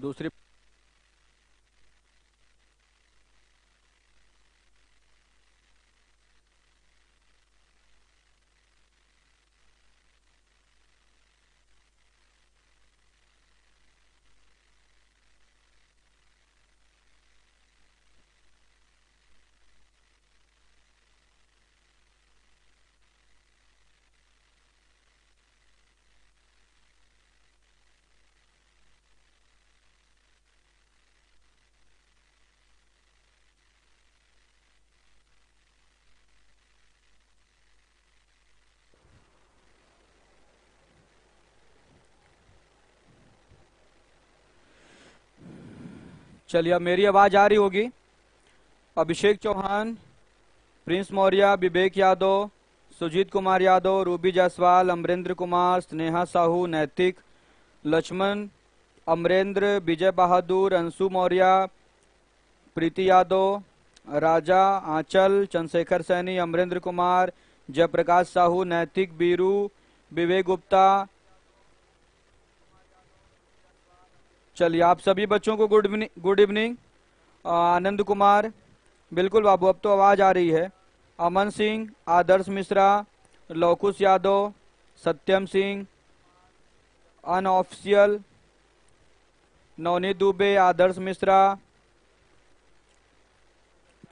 दूसरी चलिए अब मेरी आवाज़ आ रही होगी अभिषेक चौहान प्रिंस मौर्य विवेक यादव सुजीत कुमार यादव रूबी जायसवाल अमरेंद्र कुमार स्नेहा साहू नैतिक लक्ष्मण अमरेंद्र विजय बहादुर अंशु मौर्य प्रीति यादव राजा आंचल चंद्रशेखर सैनी अमरेंद्र कुमार जयप्रकाश साहू नैतिक बीरू विवेक गुप्ता चलिए आप सभी बच्चों को good evening good evening Anand Kumar बिल्कुल बाबू अब तो आवाज़ आ रही है अमन सिंह आदर्श मिश्रा लौकुश यादव सत्यम सिंह अनऑफिशियल नवनीत दुबे आदर्श मिश्रा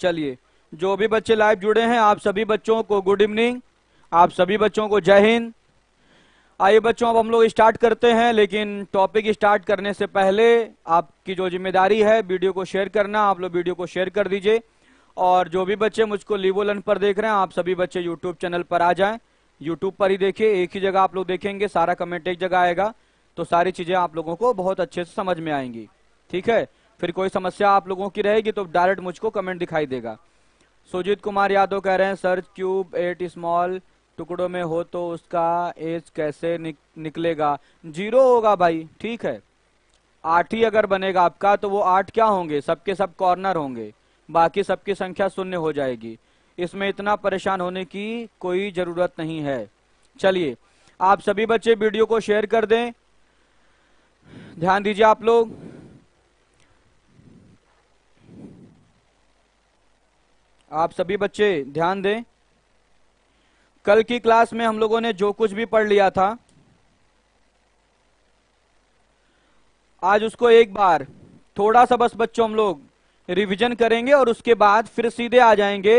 चलिए जो भी बच्चे लाइव जुड़े हैं आप सभी बच्चों को गुड इवनिंग आप सभी बच्चों को जय हिंद आइए बच्चों अब हम लोग स्टार्ट करते हैं लेकिन टॉपिक स्टार्ट करने से पहले आपकी जो जिम्मेदारी है वीडियो को शेयर करना आप लोग वीडियो को शेयर कर दीजिए और जो भी बच्चे मुझको लीवो लन पर देख रहे हैं आप सभी बच्चे यूट्यूब चैनल पर आ जाएं यूट्यूब पर ही देखिए एक ही जगह आप लोग देखेंगे सारा कमेंट एक जगह आएगा तो सारी चीजें आप लोगों को बहुत अच्छे से समझ में आएंगी ठीक है फिर कोई समस्या आप लोगों की रहेगी तो डायरेक्ट मुझको कमेंट दिखाई देगा सुजीत कुमार यादव कह रहे हैं सर क्यूब एट स्मॉल टुकड़ों में हो तो उसका एज कैसे निक, निकलेगा जीरो होगा भाई ठीक है आठ ही अगर बनेगा आपका तो वो आठ क्या होंगे सबके सब कॉर्नर होंगे बाकी सबकी संख्या शून्य हो जाएगी इसमें इतना परेशान होने की कोई जरूरत नहीं है चलिए आप सभी बच्चे वीडियो को शेयर कर दें ध्यान दीजिए आप लोग आप सभी बच्चे ध्यान दें कल की क्लास में हम लोगों ने जो कुछ भी पढ़ लिया था आज उसको एक बार थोड़ा सा बस बच्चों हम लोग रिवीजन करेंगे और उसके बाद फिर सीधे आ जाएंगे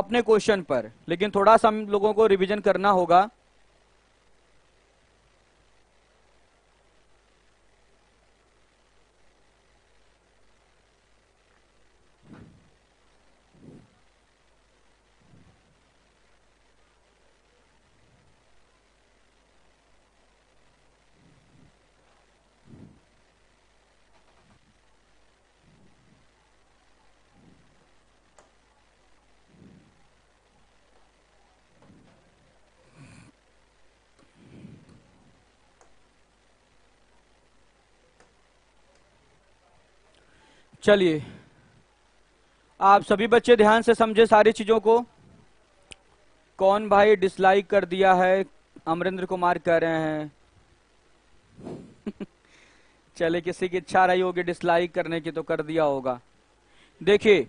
अपने क्वेश्चन पर लेकिन थोड़ा सा हम लोगों को रिवीजन करना होगा चलिए आप सभी बच्चे ध्यान से समझे सारी चीजों को कौन भाई डिसलाइक कर दिया है अमरिंद्र कुमार कह रहे हैं चले किसी की इच्छा रही होगी डिसलाइक करने की तो कर दिया होगा देखिए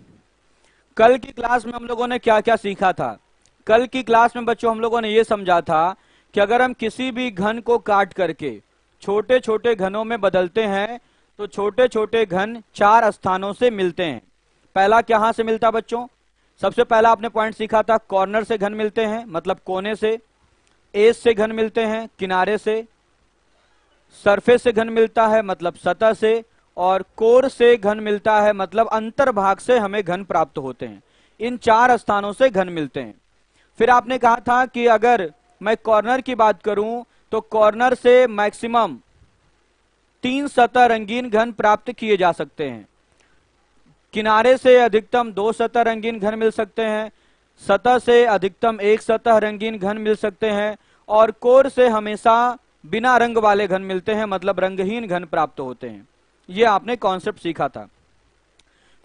कल की क्लास में हम लोगों ने क्या क्या सीखा था कल की क्लास में बच्चों हम लोगों ने यह समझा था कि अगर हम किसी भी घन को काट करके छोटे छोटे घनों में बदलते हैं तो छोटे छोटे घन चार स्थानों से मिलते हैं पहला कहां से मिलता बच्चों सबसे पहला आपने पॉइंट सीखा था कॉर्नर से घन मिलते हैं मतलब कोने से एस से घन मिलते हैं किनारे से सरफेस से घन मिलता है मतलब सतह से और कोर से घन मिलता है मतलब अंतर्भाग से हमें घन प्राप्त होते हैं इन चार स्थानों से घन मिलते हैं फिर आपने कहा था कि अगर मैं कॉर्नर की बात करूं तो कॉर्नर से मैक्सिमम तीन सतह रंगीन घन प्राप्त किए जा सकते हैं किनारे से अधिकतम दो सतह रंगीन घन मिल सकते हैं सतह से अधिकतम एक सतह रंगीन घन मिल सकते हैं और कोर से हमेशा बिना रंग वाले घन मिलते हैं मतलब रंगहीन घन प्राप्त होते हैं यह आपने कॉन्सेप्ट सीखा था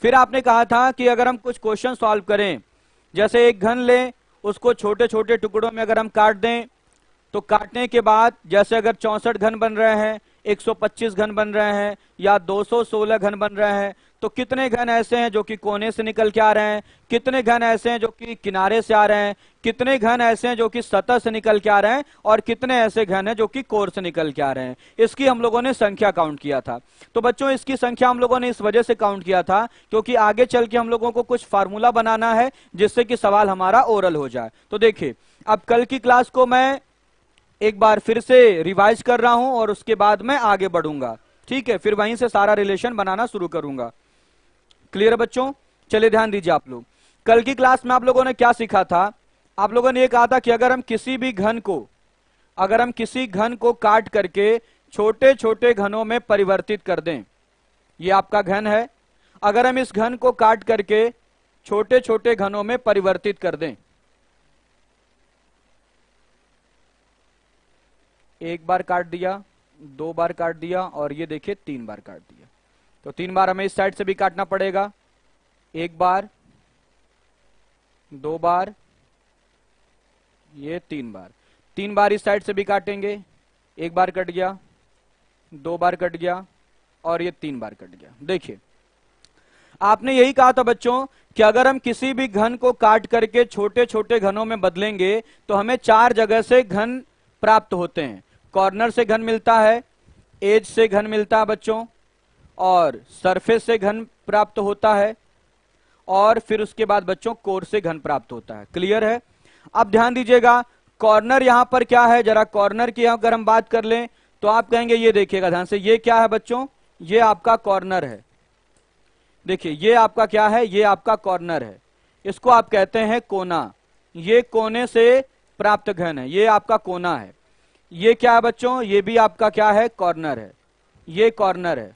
फिर आपने कहा था कि अगर हम कुछ क्वेश्चन सॉल्व करें जैसे एक घन लें उसको छोटे छोटे टुकड़ों में अगर हम काट दें तो काटने के बाद जैसे अगर चौसठ घन बन रहे हैं 125 घन बन रहे हैं या 216 घन बन रहे हैं तो कितने घन ऐसे हैं जो कि कोने से निकल के आ रहे हैं कितने घन ऐसे हैं जो कि किनारे से आ रहे हैं कितने घन ऐसे हैं जो कि सतह से निकल के आ रहे हैं और कितने ऐसे घन हैं जो कि कोर से निकल के आ रहे हैं इसकी हम लोगों ने संख्या काउंट किया था तो बच्चों इसकी संख्या हम लोगों ने इस वजह से काउंट किया था क्योंकि आगे चल के हम लोगों को कुछ फार्मूला बनाना है जिससे कि सवाल हमारा ओरल हो जाए तो देखिए अब कल की क्लास को मैं एक बार फिर से रिवाइज कर रहा हूं और उसके बाद मैं आगे बढ़ूंगा ठीक है फिर वहीं से सारा रिलेशन बनाना शुरू करूंगा क्लियर बच्चों चले ध्यान दीजिए आप लोग कल की क्लास में आप लोगों ने क्या सीखा था आप लोगों ने यह कहा था कि अगर हम किसी भी घन को अगर हम किसी घन को काट करके छोटे छोटे घनों में परिवर्तित कर दें ये आपका घन है अगर हम इस घन को काट करके छोटे छोटे घनों में परिवर्तित कर दें एक बार काट दिया दो बार काट दिया और ये देखिए तीन बार काट दिया तो तीन बार हमें इस साइड से भी काटना पड़ेगा एक बार दो बार ये तीन बार तीन बार इस साइड से भी काटेंगे एक बार कट गया दो बार कट गया और ये तीन बार कट गया देखिए आपने यही कहा था बच्चों कि अगर हम किसी भी घन को काट करके छोटे छोटे घनों में बदलेंगे तो हमें चार जगह से घन प्राप्त होते हैं कॉर्नर से घन मिलता है एज से घन मिलता है बच्चों और सरफेस से घन प्राप्त होता है और फिर उसके बाद बच्चों कोर से घन प्राप्त होता है क्लियर है अब ध्यान दीजिएगा कॉर्नर यहां पर क्या है जरा कॉर्नर की अगर हम बात कर लें तो आप कहेंगे ये देखिएगा ध्यान से ये क्या है बच्चों ये आपका कॉर्नर है देखिए ये आपका क्या है ये आपका कॉर्नर है इसको आप कहते हैं कोना ये कोने से प्राप्त घन है ये आपका कोना है ये क्या है बच्चों ये भी आपका क्या है कॉर्नर है ये कॉर्नर है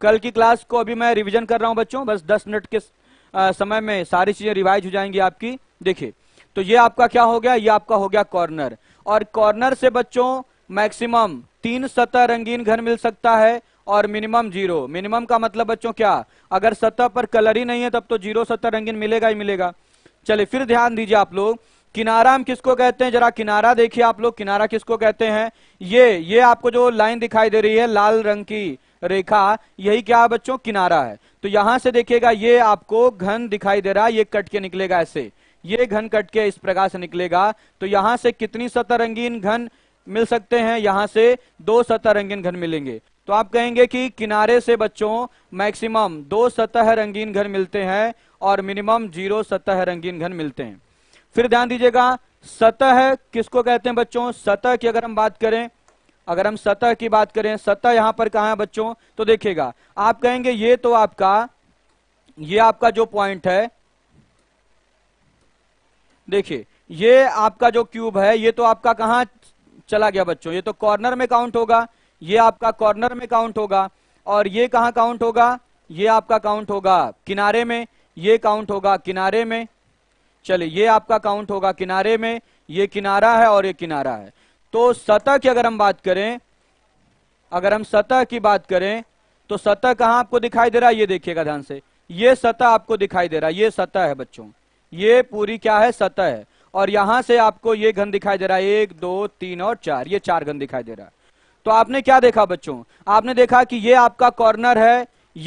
कल की क्लास को अभी मैं रिवीजन कर रहा हूं बच्चों बस 10 मिनट के समय में सारी चीजें रिवाइज हो जाएंगी आपकी देखिए तो ये आपका क्या हो गया ये आपका हो गया कॉर्नर और कॉर्नर से बच्चों मैक्सिमम तीन सतह रंगीन घर मिल सकता है और मिनिमम जीरो मिनिमम का मतलब बच्चों क्या अगर सतह पर कलर ही नहीं है तब तो जीरो सतह रंगीन मिलेगा ही मिलेगा चलिए फिर ध्यान दीजिए आप लोग किनारा हम किसको कहते हैं जरा किनारा देखिए आप लोग किनारा किसको कहते हैं ये ये आपको जो लाइन दिखाई दे रही है लाल रंग की रेखा यही क्या है बच्चों किनारा है तो यहां से देखिएगा ये आपको घन दिखाई दे रहा है ये कट के निकलेगा ऐसे ये घन कट के इस प्रकार से निकलेगा तो यहां से कितनी सतह रंगीन घन मिल सकते हैं यहां से दो सतह रंगीन घन मिलेंगे तो आप कहेंगे कि किनारे से बच्चों मैक्सिमम दो सतह रंगीन घन मिलते हैं और मिनिमम जीरो सतह रंगीन घन मिलते हैं फिर ध्यान दीजिएगा सतह किसको कहते हैं बच्चों सतह की अगर हम बात करें अगर हम सतह की बात करें सतह यहां पर कहा है बच्चों तो देखिएगा आप कहेंगे ये तो आपका ये आपका जो पॉइंट है देखिए ये आपका जो क्यूब है ये तो आपका कहा चला गया बच्चों ये तो कॉर्नर में काउंट होगा ये आपका कॉर्नर में काउंट होगा और ये कहा काउंट होगा ये आपका काउंट होगा किनारे में ये काउंट होगा किनारे में चलिए ये आपका काउंट होगा किनारे में ये किनारा है और ये किनारा है तो सतह की अगर हम बात करें अगर हम सतह की बात करें तो सतह कहां आपको दिखाई दे रहा है ये देखिएगा ध्यान से ये सतह आपको दिखाई दे रहा है ये सतह है बच्चों ये पूरी क्या है सतह है और यहां से आपको ये घन दिखाई दे रहा है एक दो तीन और चार ये चार घन दिखाई दे रहा है तो आपने क्या देखा बच्चों आपने देखा कि ये आपका कॉर्नर है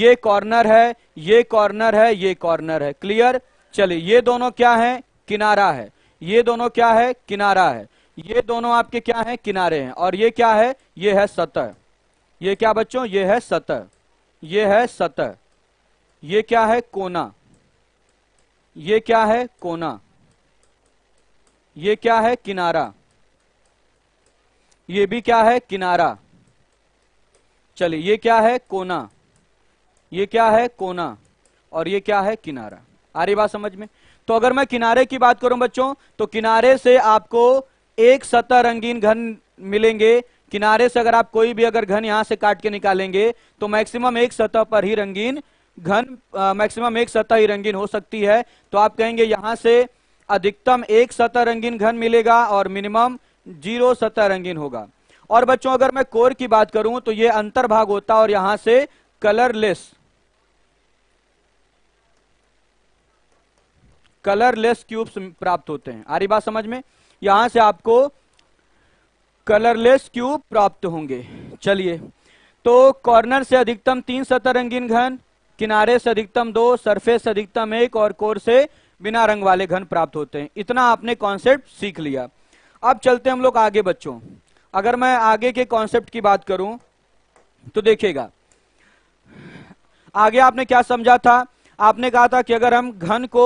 ये कॉर्नर है ये कॉर्नर है ये कॉर्नर है क्लियर चलिए ये दोनों क्या है किनारा है ये दोनों क्या है किनारा है ये दोनों आपके क्या है किनारे हैं और ये क्या है ये है सतह ये क्या बच्चों ये है सतह ये है सतह ये क्या है कोना ये क्या है कोना ये क्या है किनारा ये भी क्या है किनारा चलिए ये क्या है कोना ये क्या है कोना और ये क्या है किनारा आ रही बात समझ में तो अगर मैं किनारे की बात करूं बच्चों तो किनारे से आपको एक सतह रंगीन घन मिलेंगे किनारे से अगर आप कोई भी अगर घन यहां से काट के निकालेंगे तो मैक्सिमम एक सतह पर ही रंगीन घन मैक्सिमम एक सतह ही रंगीन हो सकती है तो आप कहेंगे यहां से अधिकतम एक सतह रंगीन घन मिलेगा और मिनिमम जीरो सतह रंगीन होगा और बच्चों अगर मैं कोर की बात करूं तो ये भाग होता है और यहां से कलरलेस कलरलेस क्यूब्स प्राप्त होते हैं आ रही बात समझ में यहां से आपको कलरलेस क्यूब प्राप्त होंगे चलिए तो कॉर्नर से अधिकतम तीन सतह रंगीन घन किनारे से अधिकतम दो सरफेस से अधिकतम एक और कोर से बिना रंग वाले घन प्राप्त होते हैं इतना आपने कॉन्सेप्ट सीख लिया अब चलते हम लोग आगे बच्चों अगर मैं आगे के कॉन्सेप्ट की बात करूं तो देखिएगा आगे आपने क्या समझा था आपने कहा था कि अगर हम घन को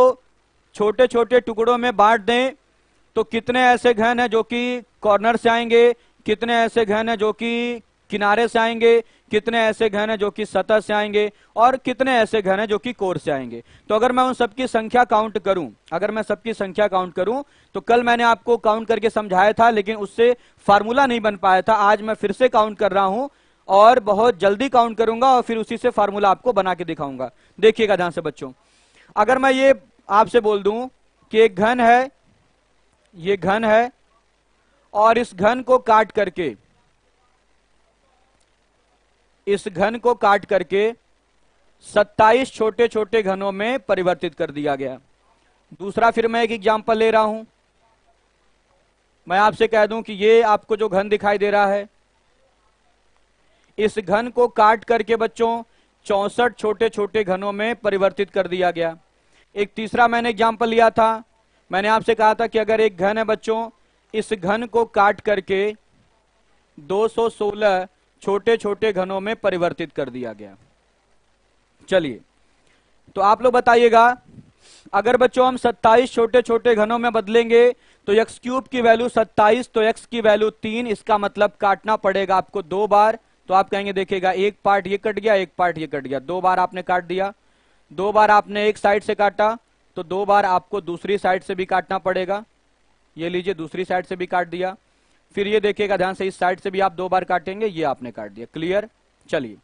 छोटे छोटे टुकड़ों में बांट दें तो कितने ऐसे घन हैं जो कि कॉर्नर से आएंगे कितने ऐसे घन हैं जो कि किनारे से आएंगे कितने ऐसे घन हैं जो कि सतह से आएंगे और कितने ऐसे घन हैं जो कि कोर से आएंगे तो अगर मैं उन सबकी संख्या काउंट करूं अगर मैं सबकी संख्या काउंट करूं तो कल मैंने आपको काउंट करके समझाया था लेकिन उससे फार्मूला नहीं बन पाया था आज मैं फिर से काउंट कर रहा हूं और बहुत जल्दी काउंट करूंगा और फिर उसी से फार्मूला आपको बना के दिखाऊंगा देखिएगा ध्यान से बच्चों अगर मैं ये आपसे बोल दूं कि एक घन है ये घन है और इस घन को काट करके इस घन को काट करके 27 छोटे छोटे घनों में परिवर्तित कर दिया गया दूसरा फिर मैं एक एग्जांपल ले रहा हूं मैं आपसे कह दूं कि ये आपको जो घन दिखाई दे रहा है इस घन को काट करके बच्चों चौसठ छोटे छोटे घनों में परिवर्तित कर दिया गया एक तीसरा मैंने एग्जाम्पल लिया था मैंने आपसे कहा था कि अगर एक घन है बच्चों इस घन को काट करके 216 छोटे छोटे घनों में परिवर्तित कर दिया गया चलिए तो आप लोग बताइएगा अगर बच्चों हम 27 छोटे छोटे घनों में बदलेंगे तो एक्स क्यूब की वैल्यू 27 तो एक्स की वैल्यू तीन इसका मतलब काटना पड़ेगा आपको दो बार तो आप कहेंगे देखेगा एक पार्ट ये कट गया एक पार्ट ये कट गया दो बार आपने काट दिया दो बार आपने एक साइड से काटा तो दो बार आपको दूसरी साइड से भी काटना पड़ेगा ये लीजिए दूसरी साइड से भी काट दिया फिर ये देखिएगा ध्यान से इस साइड से भी आप दो बार काटेंगे ये आपने काट दिया क्लियर चलिए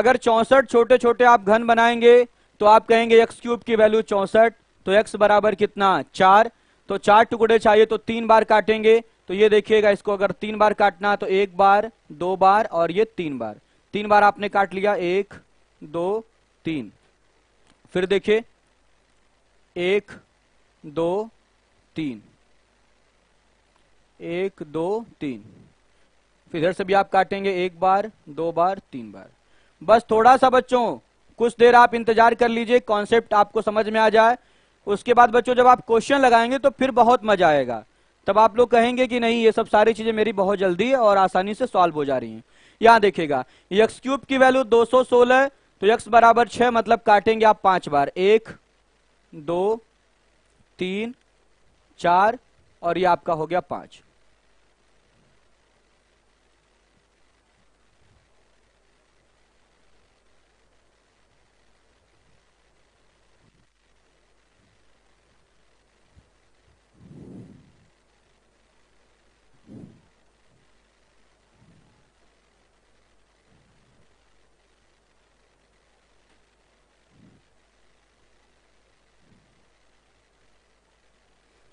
अगर चौसठ छोटे छोटे आप घन बनाएंगे तो आप कहेंगे एक्स क्यूब की वैल्यू चौसठ तो एक्स बराबर कितना चार तो चार टुकड़े चाहिए तो तीन बार काटेंगे तो ये देखिएगा इसको अगर तीन बार काटना तो एक बार दो बार और ये तीन बार तीन बार आपने काट लिया एक दो तीन फिर देखिए एक दो तीन एक दो तीन फिर इधर से भी आप काटेंगे एक बार दो बार तीन बार बस थोड़ा सा बच्चों कुछ देर आप इंतजार कर लीजिए कॉन्सेप्ट आपको समझ में आ जाए उसके बाद बच्चों जब आप क्वेश्चन लगाएंगे तो फिर बहुत मजा आएगा तब आप लोग कहेंगे कि नहीं ये सब सारी चीजें मेरी बहुत जल्दी और आसानी से सॉल्व हो जा रही हैं यहां देखिएगा यक्स क्यूब की वैल्यू 216 तो यक्स बराबर छह मतलब काटेंगे आप पांच बार एक दो तीन चार और ये आपका हो गया पांच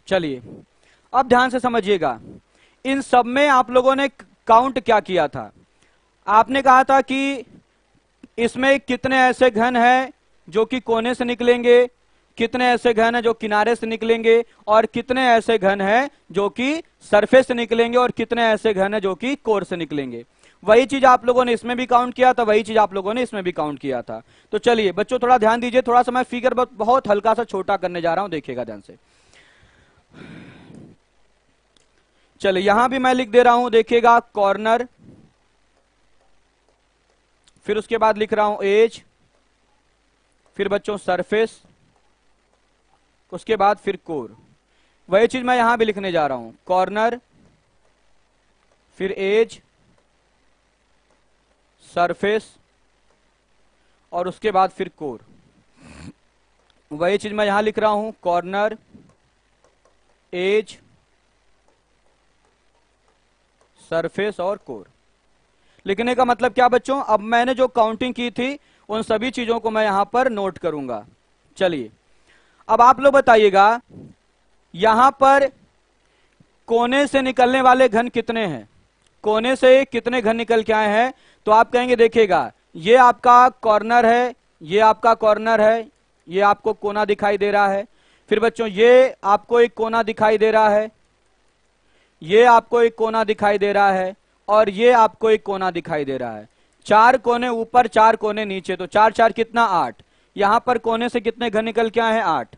चलिए अब ध्यान से समझिएगा इन सब में आप लोगों ने काउंट क्या किया था आपने कहा था कि इसमें कितने ऐसे घन हैं जो कि कोने से निकलेंगे कितने ऐसे घन हैं जो किनारे से निकलेंगे और कितने ऐसे घन हैं जो कि सरफेस से निकलेंगे और कितने ऐसे घन हैं जो कि कोर से निकलेंगे वही चीज आप लोगों ने इसमें भी काउंट किया था वही चीज आप लोगों ने इसमें भी काउंट किया था तो चलिए बच्चों थोड़ा ध्यान दीजिए थोड़ा सा मैं फिगर बहुत हल्का सा छोटा करने जा रहा हूं देखिएगा ध्यान से चलो यहां भी मैं लिख दे रहा हूं देखिएगा कॉर्नर फिर उसके बाद लिख रहा हूं एज फिर बच्चों सरफेस उसके बाद फिर कोर वही चीज मैं यहां भी लिखने जा रहा हूं कॉर्नर फिर एज सरफेस और उसके बाद फिर कोर वही चीज मैं यहां लिख रहा हूं कॉर्नर एज सरफेस और कोर लिखने का मतलब क्या बच्चों अब मैंने जो काउंटिंग की थी उन सभी चीजों को मैं यहां पर नोट करूंगा चलिए अब आप लोग बताइएगा यहां पर कोने से निकलने वाले घन कितने हैं कोने से कितने घन निकल के आए हैं तो आप कहेंगे देखिएगा ये आपका कॉर्नर है ये आपका कॉर्नर है ये आपको कोना दिखाई दे रहा है फिर बच्चों ये आपको एक कोना दिखाई दे रहा है ये आपको एक कोना दिखाई दे रहा है और ये आपको एक कोना दिखाई दे रहा है चार कोने ऊपर चार कोने नीचे तो चार चार कितना आठ यहां पर कोने से कितने घर निकल के आए हैं आठ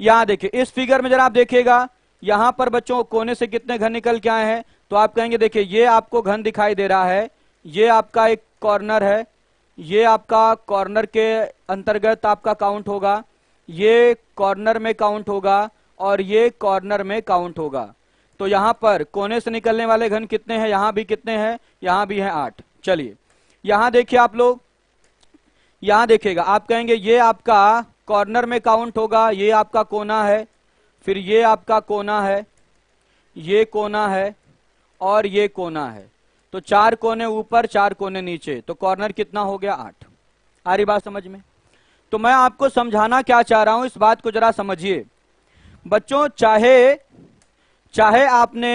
यहां देखिए इस फिगर में जरा आप देखिएगा यहां पर बच्चों कोने से कितने घर निकल के आए हैं तो आप कहेंगे देखिए ये आपको घन दिखाई दे रहा है ये आपका एक कॉर्नर है ये आपका कॉर्नर के अंतर्गत आपका काउंट होगा ये कॉर्नर में काउंट होगा और ये कॉर्नर में काउंट होगा तो यहां पर कोने से निकलने वाले घन कितने हैं यहां भी कितने हैं यहां भी है आठ चलिए यहां देखिए आप लोग यहां देखिएगा आप कहेंगे ये आपका कॉर्नर में काउंट होगा ये आपका कोना है फिर ये आपका कोना है ये कोना है और ये कोना है तो चार कोने ऊपर चार कोने नीचे तो कॉर्नर कितना हो गया आठ आ रही बात समझ में तो मैं आपको समझाना क्या चाह रहा हूं इस बात को जरा समझिए बच्चों चाहे चाहे आपने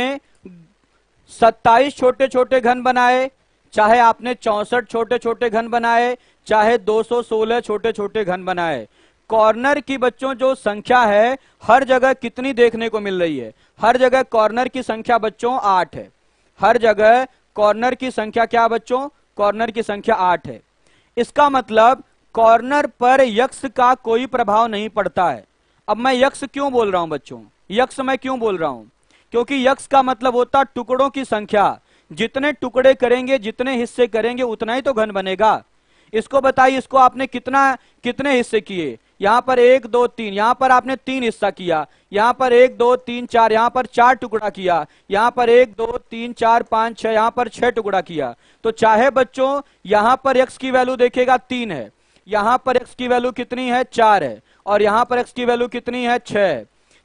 सत्ताईस छोटे छोटे घन बनाए चाहे आपने चौसठ छोटे छोटे घन बनाए चाहे 216 छोटे छोटे घन बनाए कॉर्नर की बच्चों जो संख्या है हर जगह कितनी देखने को मिल रही है हर जगह कॉर्नर की संख्या बच्चों आठ है हर जगह कॉर्नर की संख्या क्या बच्चों कॉर्नर की संख्या आठ है इसका मतलब कॉर्नर पर यक्ष का कोई प्रभाव नहीं पड़ता है अब मैं यक्ष क्यों बोल रहा हूं बच्चों यक्ष मैं क्यों बोल रहा हूं क्योंकि यक्ष का मतलब होता टुकड़ों की संख्या जितने टुकड़े करेंगे जितने हिस्से करेंगे उतना ही तो घन बनेगा इसको बताइए इसको आपने कितना कितने हिस्से किए यहां पर एक दो तीन यहां पर आपने तीन हिस्सा किया यहां पर एक दो तीन चार यहां पर चार टुकड़ा किया यहां पर एक दो तीन चार पांच छह यहां पर छह टुकड़ा किया तो चाहे बच्चों यहां पर यक्ष की वैल्यू देखेगा तीन है यहां पर एक्स की वैल्यू कितनी है चार है और यहां पर एक्स की वैल्यू कितनी है छह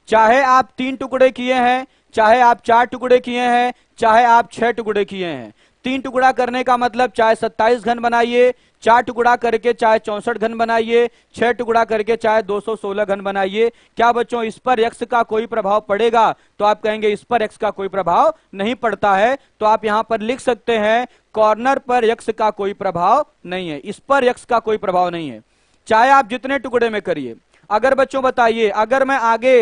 चाहे आप तीन टुकड़े किए हैं चाहे आप चार टुकड़े किए हैं चाहे आप छह टुकड़े किए हैं तीन टुकड़ा करने का मतलब चाहे सत्ताईस घन बनाइए चार टुकड़ा करके चाहे चौसठ घन बनाइए छह टुकड़ा करके चाहे 216 घन बनाइए क्या बच्चों इस पर एक्स का कोई प्रभाव पड़ेगा तो आप कहेंगे इस पर एक्स का कोई प्रभाव नहीं पड़ता है तो आप यहां पर लिख सकते हैं कॉर्नर पर यक्ष का कोई प्रभाव नहीं है इस पर यक्ष का कोई प्रभाव नहीं है चाहे आप जितने टुकड़े में करिए अगर बच्चों बताइए अगर मैं आगे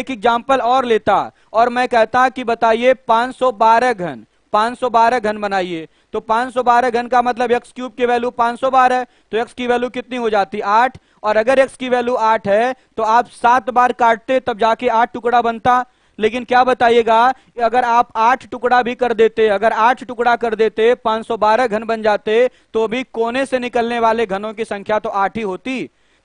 एक एग्जाम्पल और लेता और मैं कहता कि बताइए 512 घन 512 घन बनाइए तो 512 घन का मतलब एक्स क्यूब की वैल्यू 512 तो एक्स की वैल्यू कितनी हो जाती आठ और अगर एक्स की वैल्यू आठ है तो आप सात बार काटते तब जाके आठ टुकड़ा बनता लेकिन क्या बताइएगा अगर आप आठ टुकड़ा भी कर देते अगर आठ टुकड़ा कर देते 512 घन बन जाते तो भी कोने से निकलने वाले घनों की संख्या तो आठ ही होती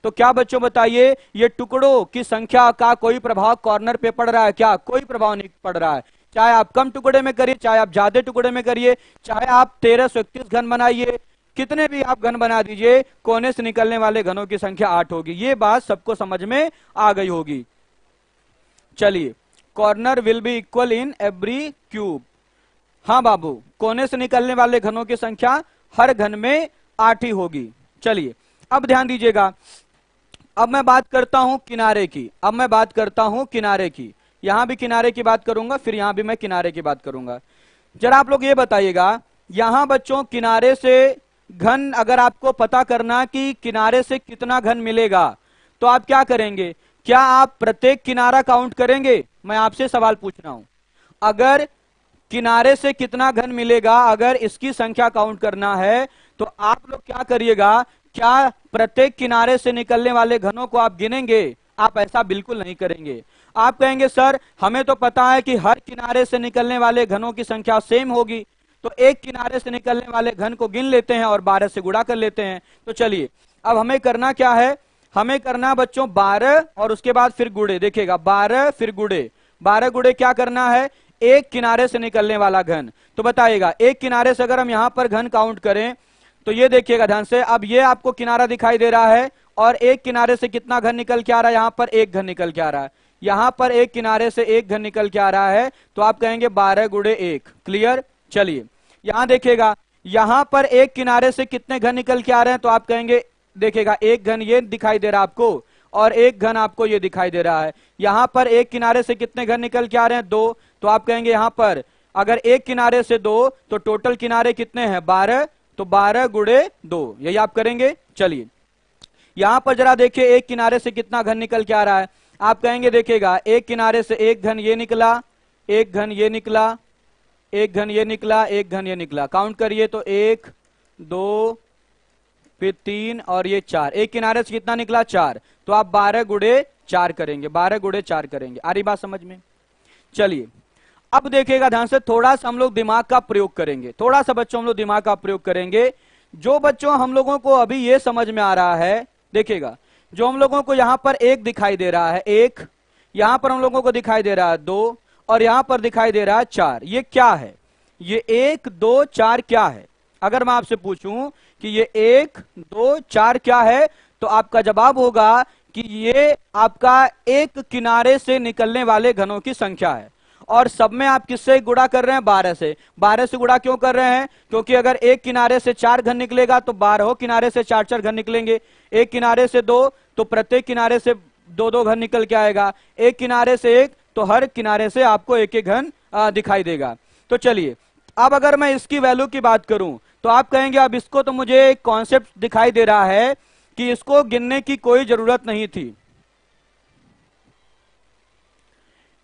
तो क्या बच्चों बताइए ये टुकड़ों की संख्या का कोई प्रभाव कॉर्नर पे पड़ रहा है क्या कोई प्रभाव नहीं पड़ रहा है चाहे आप कम टुकड़े में करिए चाहे आप ज्यादा टुकड़े में करिए चाहे आप तेरह सौ इकतीस घन बनाइए कितने भी आप घन बना दीजिए कोने से निकलने वाले घनों की संख्या आठ होगी ये बात सबको समझ में आ गई होगी चलिए corner will be equal in every cube हाँ बाबू कोने से निकलने वाले घनों की संख्या हर घन में आठ ही होगी चलिए अब ध्यान दीजिएगा अब मैं बात करता हूं किनारे की अब मैं बात करता हूं किनारे की यहां भी किनारे की बात करूंगा फिर यहां भी मैं किनारे की बात करूंगा जरा आप लोग ये बताइएगा यहां बच्चों किनारे से घन अगर आपको पता करना कि किनारे से कितना घन मिलेगा तो आप क्या करेंगे क्या आप प्रत्येक किनारा काउंट करेंगे मैं आपसे सवाल पूछ रहा हूं अगर किनारे से कितना घन मिलेगा अगर इसकी संख्या काउंट करना है तो आप लोग क्या करिएगा क्या प्रत्येक किनारे से निकलने वाले घनों को आप गिनेंगे आप ऐसा बिल्कुल नहीं करेंगे आप कहेंगे सर हमें तो पता है कि हर किनारे से निकलने वाले घनों की संख्या सेम होगी तो एक किनारे से निकलने वाले घन को गिन लेते हैं और बारह से गुड़ा कर लेते हैं तो चलिए अब हमें करना क्या है हमें करना बच्चों बारह और उसके बाद फिर गुड़े देखिएगा बारह फिर गुड़े बारह गुड़े क्या करना है एक किनारे से निकलने वाला घन तो बताइएगा एक किनारे से अगर हम यहां पर घन काउंट करें तो ये देखिएगा ध्यान से अब ये आपको किनारा दिखाई दे रहा है और एक किनारे से कितना घन निकल के आ रहा है यहां पर एक घन निकल के आ रहा है यहां पर एक किनारे से एक घन निकल के आ रहा है तो आप कहेंगे बारह गुड़े एक क्लियर चलिए यहां देखिएगा यहां पर एक किनारे से कितने घन निकल के आ रहे हैं तो आप कहेंगे देखेगा एक घन ये दिखाई दे रहा है आपको और एक घन आपको ये दिखाई दे रहा है यहां पर एक किनारे से कितने घन निकल के आ रहे हैं दो तो आप कहेंगे यहां पर अगर एक किनारे से दो तो टोटल किनारे कितने हैं बारह तो बारह गुड़े दो यही आप करेंगे चलिए यहां पर जरा देखिए एक किनारे से कितना घन निकल के आ रहा है आप कहेंगे देखेगा एक किनारे से एक घन ये निकला एक घन ये निकला एक घन ये निकला एक घन ये निकला काउंट करिए तो एक दो फिर तीन और ये चार एक किनारे से कितना निकला चार तो आप बारह गुड़े चार करेंगे बारह गुड़े चार करेंगे आ रही बात समझ में चलिए अब देखिएगा ध्यान से थोड़ा सा हम लोग दिमाग का प्रयोग करेंगे थोड़ा सा बच्चों हम लोग दिमाग का प्रयोग करेंगे जो बच्चों हम लोगों को अभी ये समझ में आ रहा है देखिएगा जो हम लोगों को यहां पर एक दिखाई दे रहा है एक यहां पर हम लोगों को दिखाई दे रहा है दो और यहां पर दिखाई दे रहा है चार ये क्या है ये एक दो चार क्या है अगर मैं आपसे पूछूं कि ये एक दो चार क्या है तो आपका जवाब होगा कि ये आपका एक किनारे से निकलने वाले घनों की संख्या है और सब में आप किससे गुड़ा कर रहे हैं बारह से बारह से गुड़ा क्यों कर रहे हैं क्योंकि अगर एक किनारे से चार घन निकलेगा तो बारह किनारे से चार चार घन निकलेंगे एक किनारे से दो तो प्रत्येक किनारे से दो दो घन निकल के आएगा एक किनारे से एक तो हर किनारे से आपको एक एक घन दिखाई देगा तो चलिए अब अगर मैं इसकी वैल्यू की बात करूं तो आप कहेंगे अब इसको तो मुझे एक कॉन्सेप्ट दिखाई दे रहा है कि इसको गिनने की कोई जरूरत नहीं थी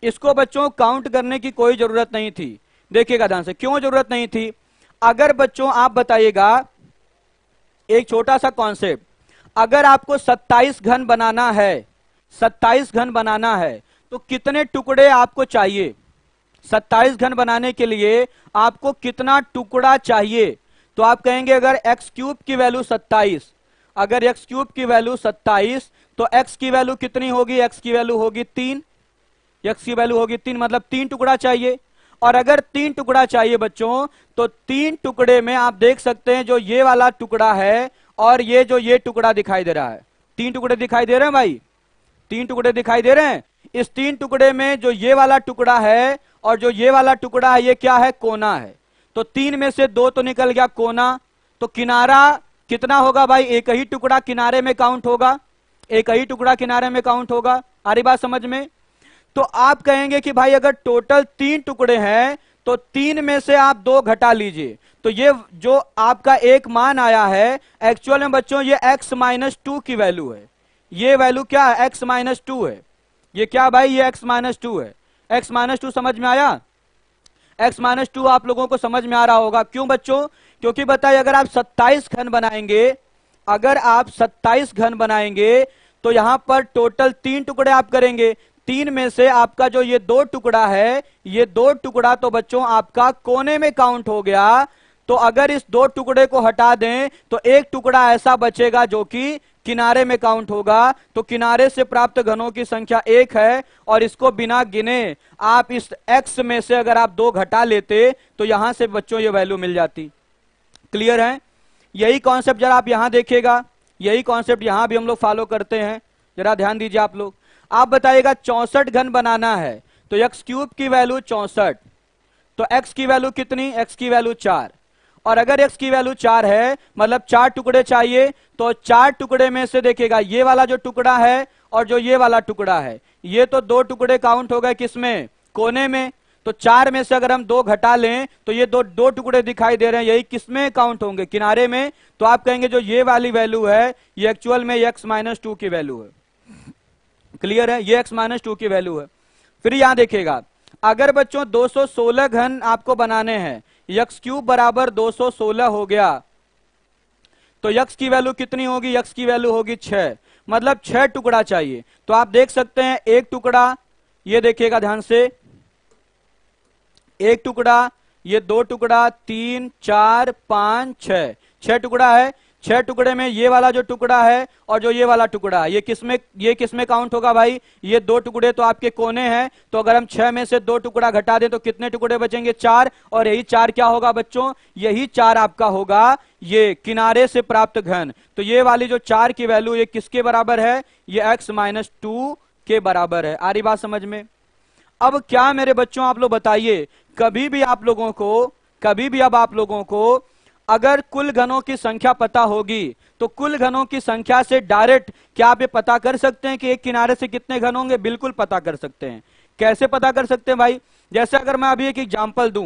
इसको बच्चों काउंट करने की कोई जरूरत नहीं थी देखिएगा ध्यान से क्यों जरूरत नहीं थी अगर बच्चों आप बताइएगा एक छोटा सा कॉन्सेप्ट अगर आपको 27 घन बनाना है 27 घन बनाना है तो कितने टुकड़े आपको चाहिए 27 घन बनाने के लिए आपको कितना टुकड़ा चाहिए तो आप कहेंगे अगर एक्स क्यूब की वैल्यू 27 अगर एक्स क्यूब की वैल्यू 27 तो एक्स की वैल्यू कितनी होगी एक्स की वैल्यू होगी तीन यक्स की वैल्यू होगी तीन मतलब तीन टुकड़ा चाहिए और अगर तीन टुकड़ा चाहिए बच्चों तो तीन टुकड़े में आप देख सकते हैं जो ये वाला टुकड़ा है और ये जो ये टुकड़ा दिखाई दे रहा है तीन टुकड़े दिखाई दे रहे हैं भाई तीन टुकड़े दिखाई दे रहे हैं इस तीन टुकड़े में जो ये वाला टुकड़ा है और जो ये वाला टुकड़ा है ये क्या है कोना है तो तीन में से दो तो निकल गया कोना तो किनारा कितना होगा भाई एक ही टुकड़ा किनारे में काउंट होगा एक ही टुकड़ा किनारे में काउंट होगा आ रही बात समझ में तो आप कहेंगे कि भाई अगर टोटल तीन टुकड़े हैं तो तीन में से आप दो घटा लीजिए तो ये जो आपका एक मान आया है एक्चुअल में बच्चों ये x माइनस टू की वैल्यू है ये वैल्यू क्या है x माइनस टू है ये क्या भाई ये x माइनस टू है x माइनस टू समझ में आया x माइनस टू आप लोगों को समझ में आ रहा होगा क्यों बच्चों क्योंकि बताइए अगर आप 27 घन बनाएंगे अगर आप 27 घन बनाएंगे तो यहां पर टोटल तीन टुकड़े आप करेंगे तीन में से आपका जो ये दो टुकड़ा है ये दो टुकड़ा तो बच्चों आपका कोने में काउंट हो गया तो अगर इस दो टुकड़े को हटा दें तो एक टुकड़ा ऐसा बचेगा जो कि किनारे में काउंट होगा तो किनारे से प्राप्त घनों की संख्या एक है और इसको बिना गिने आप इस एक्स में से अगर आप दो घटा लेते तो यहां से बच्चों ये वैल्यू मिल जाती क्लियर है यही कॉन्सेप्ट जरा आप यहां देखिएगा यही कॉन्सेप्ट यहां भी हम लोग फॉलो करते हैं जरा ध्यान दीजिए आप लोग आप बताइएगा चौसठ घन बनाना है तो एक्स क्यूब की वैल्यू चौसठ तो एक्स की वैल्यू कितनी एक्स की वैल्यू चार और अगर एक्स की वैल्यू चार है मतलब चार टुकड़े चाहिए तो चार टुकड़े में से देखिएगा ये वाला जो टुकड़ा है और जो ये वाला टुकड़ा है ये तो दो टुकड़े काउंट हो गए किसमें कोने में तो चार में से अगर हम दो घटा लें तो ये दो दो टुकड़े दिखाई दे रहे हैं यही किसमें काउंट होंगे किनारे में तो आप कहेंगे जो ये वाली वैल्यू है ये एक्चुअल में एक्स माइनस टू की वैल्यू है क्लियर है ये एक्स माइनस टू की वैल्यू है फिर यहां देखिएगा अगर बच्चों 216 घन आपको बनाने हैं यक्स क्यूब बराबर 216 हो गया तो यक्स की वैल्यू कितनी होगी यक्स की वैल्यू होगी छ मतलब छह टुकड़ा चाहिए तो आप देख सकते हैं एक टुकड़ा ये देखिएगा ध्यान से एक टुकड़ा ये दो टुकड़ा तीन चार पांच छ छह टुकड़ा है छह टुकड़े में ये वाला जो टुकड़ा है और जो ये वाला टुकड़ा है ये किसमें ये किसमें काउंट होगा भाई ये दो टुकड़े तो आपके कोने हैं तो अगर हम छह में से दो टुकड़ा घटा दें तो कितने टुकड़े बचेंगे चार और यही चार क्या होगा बच्चों यही चार आपका होगा ये किनारे से प्राप्त घन तो ये वाली जो चार की वैल्यू ये किसके बराबर है ये एक्स माइनस टू के बराबर है आ रही बात समझ में अब क्या मेरे बच्चों आप लोग बताइए कभी भी आप लोगों को कभी भी अब आप लोगों को अगर कुल घनों की संख्या पता होगी तो कुल घनों की संख्या से डायरेक्ट क्या आप ये पता कर सकते हैं कि एक किनारे से कितने घन होंगे बिल्कुल पता कर सकते हैं कैसे पता कर सकते हैं भाई जैसे अगर मैं अभी एक एग्जाम्पल दू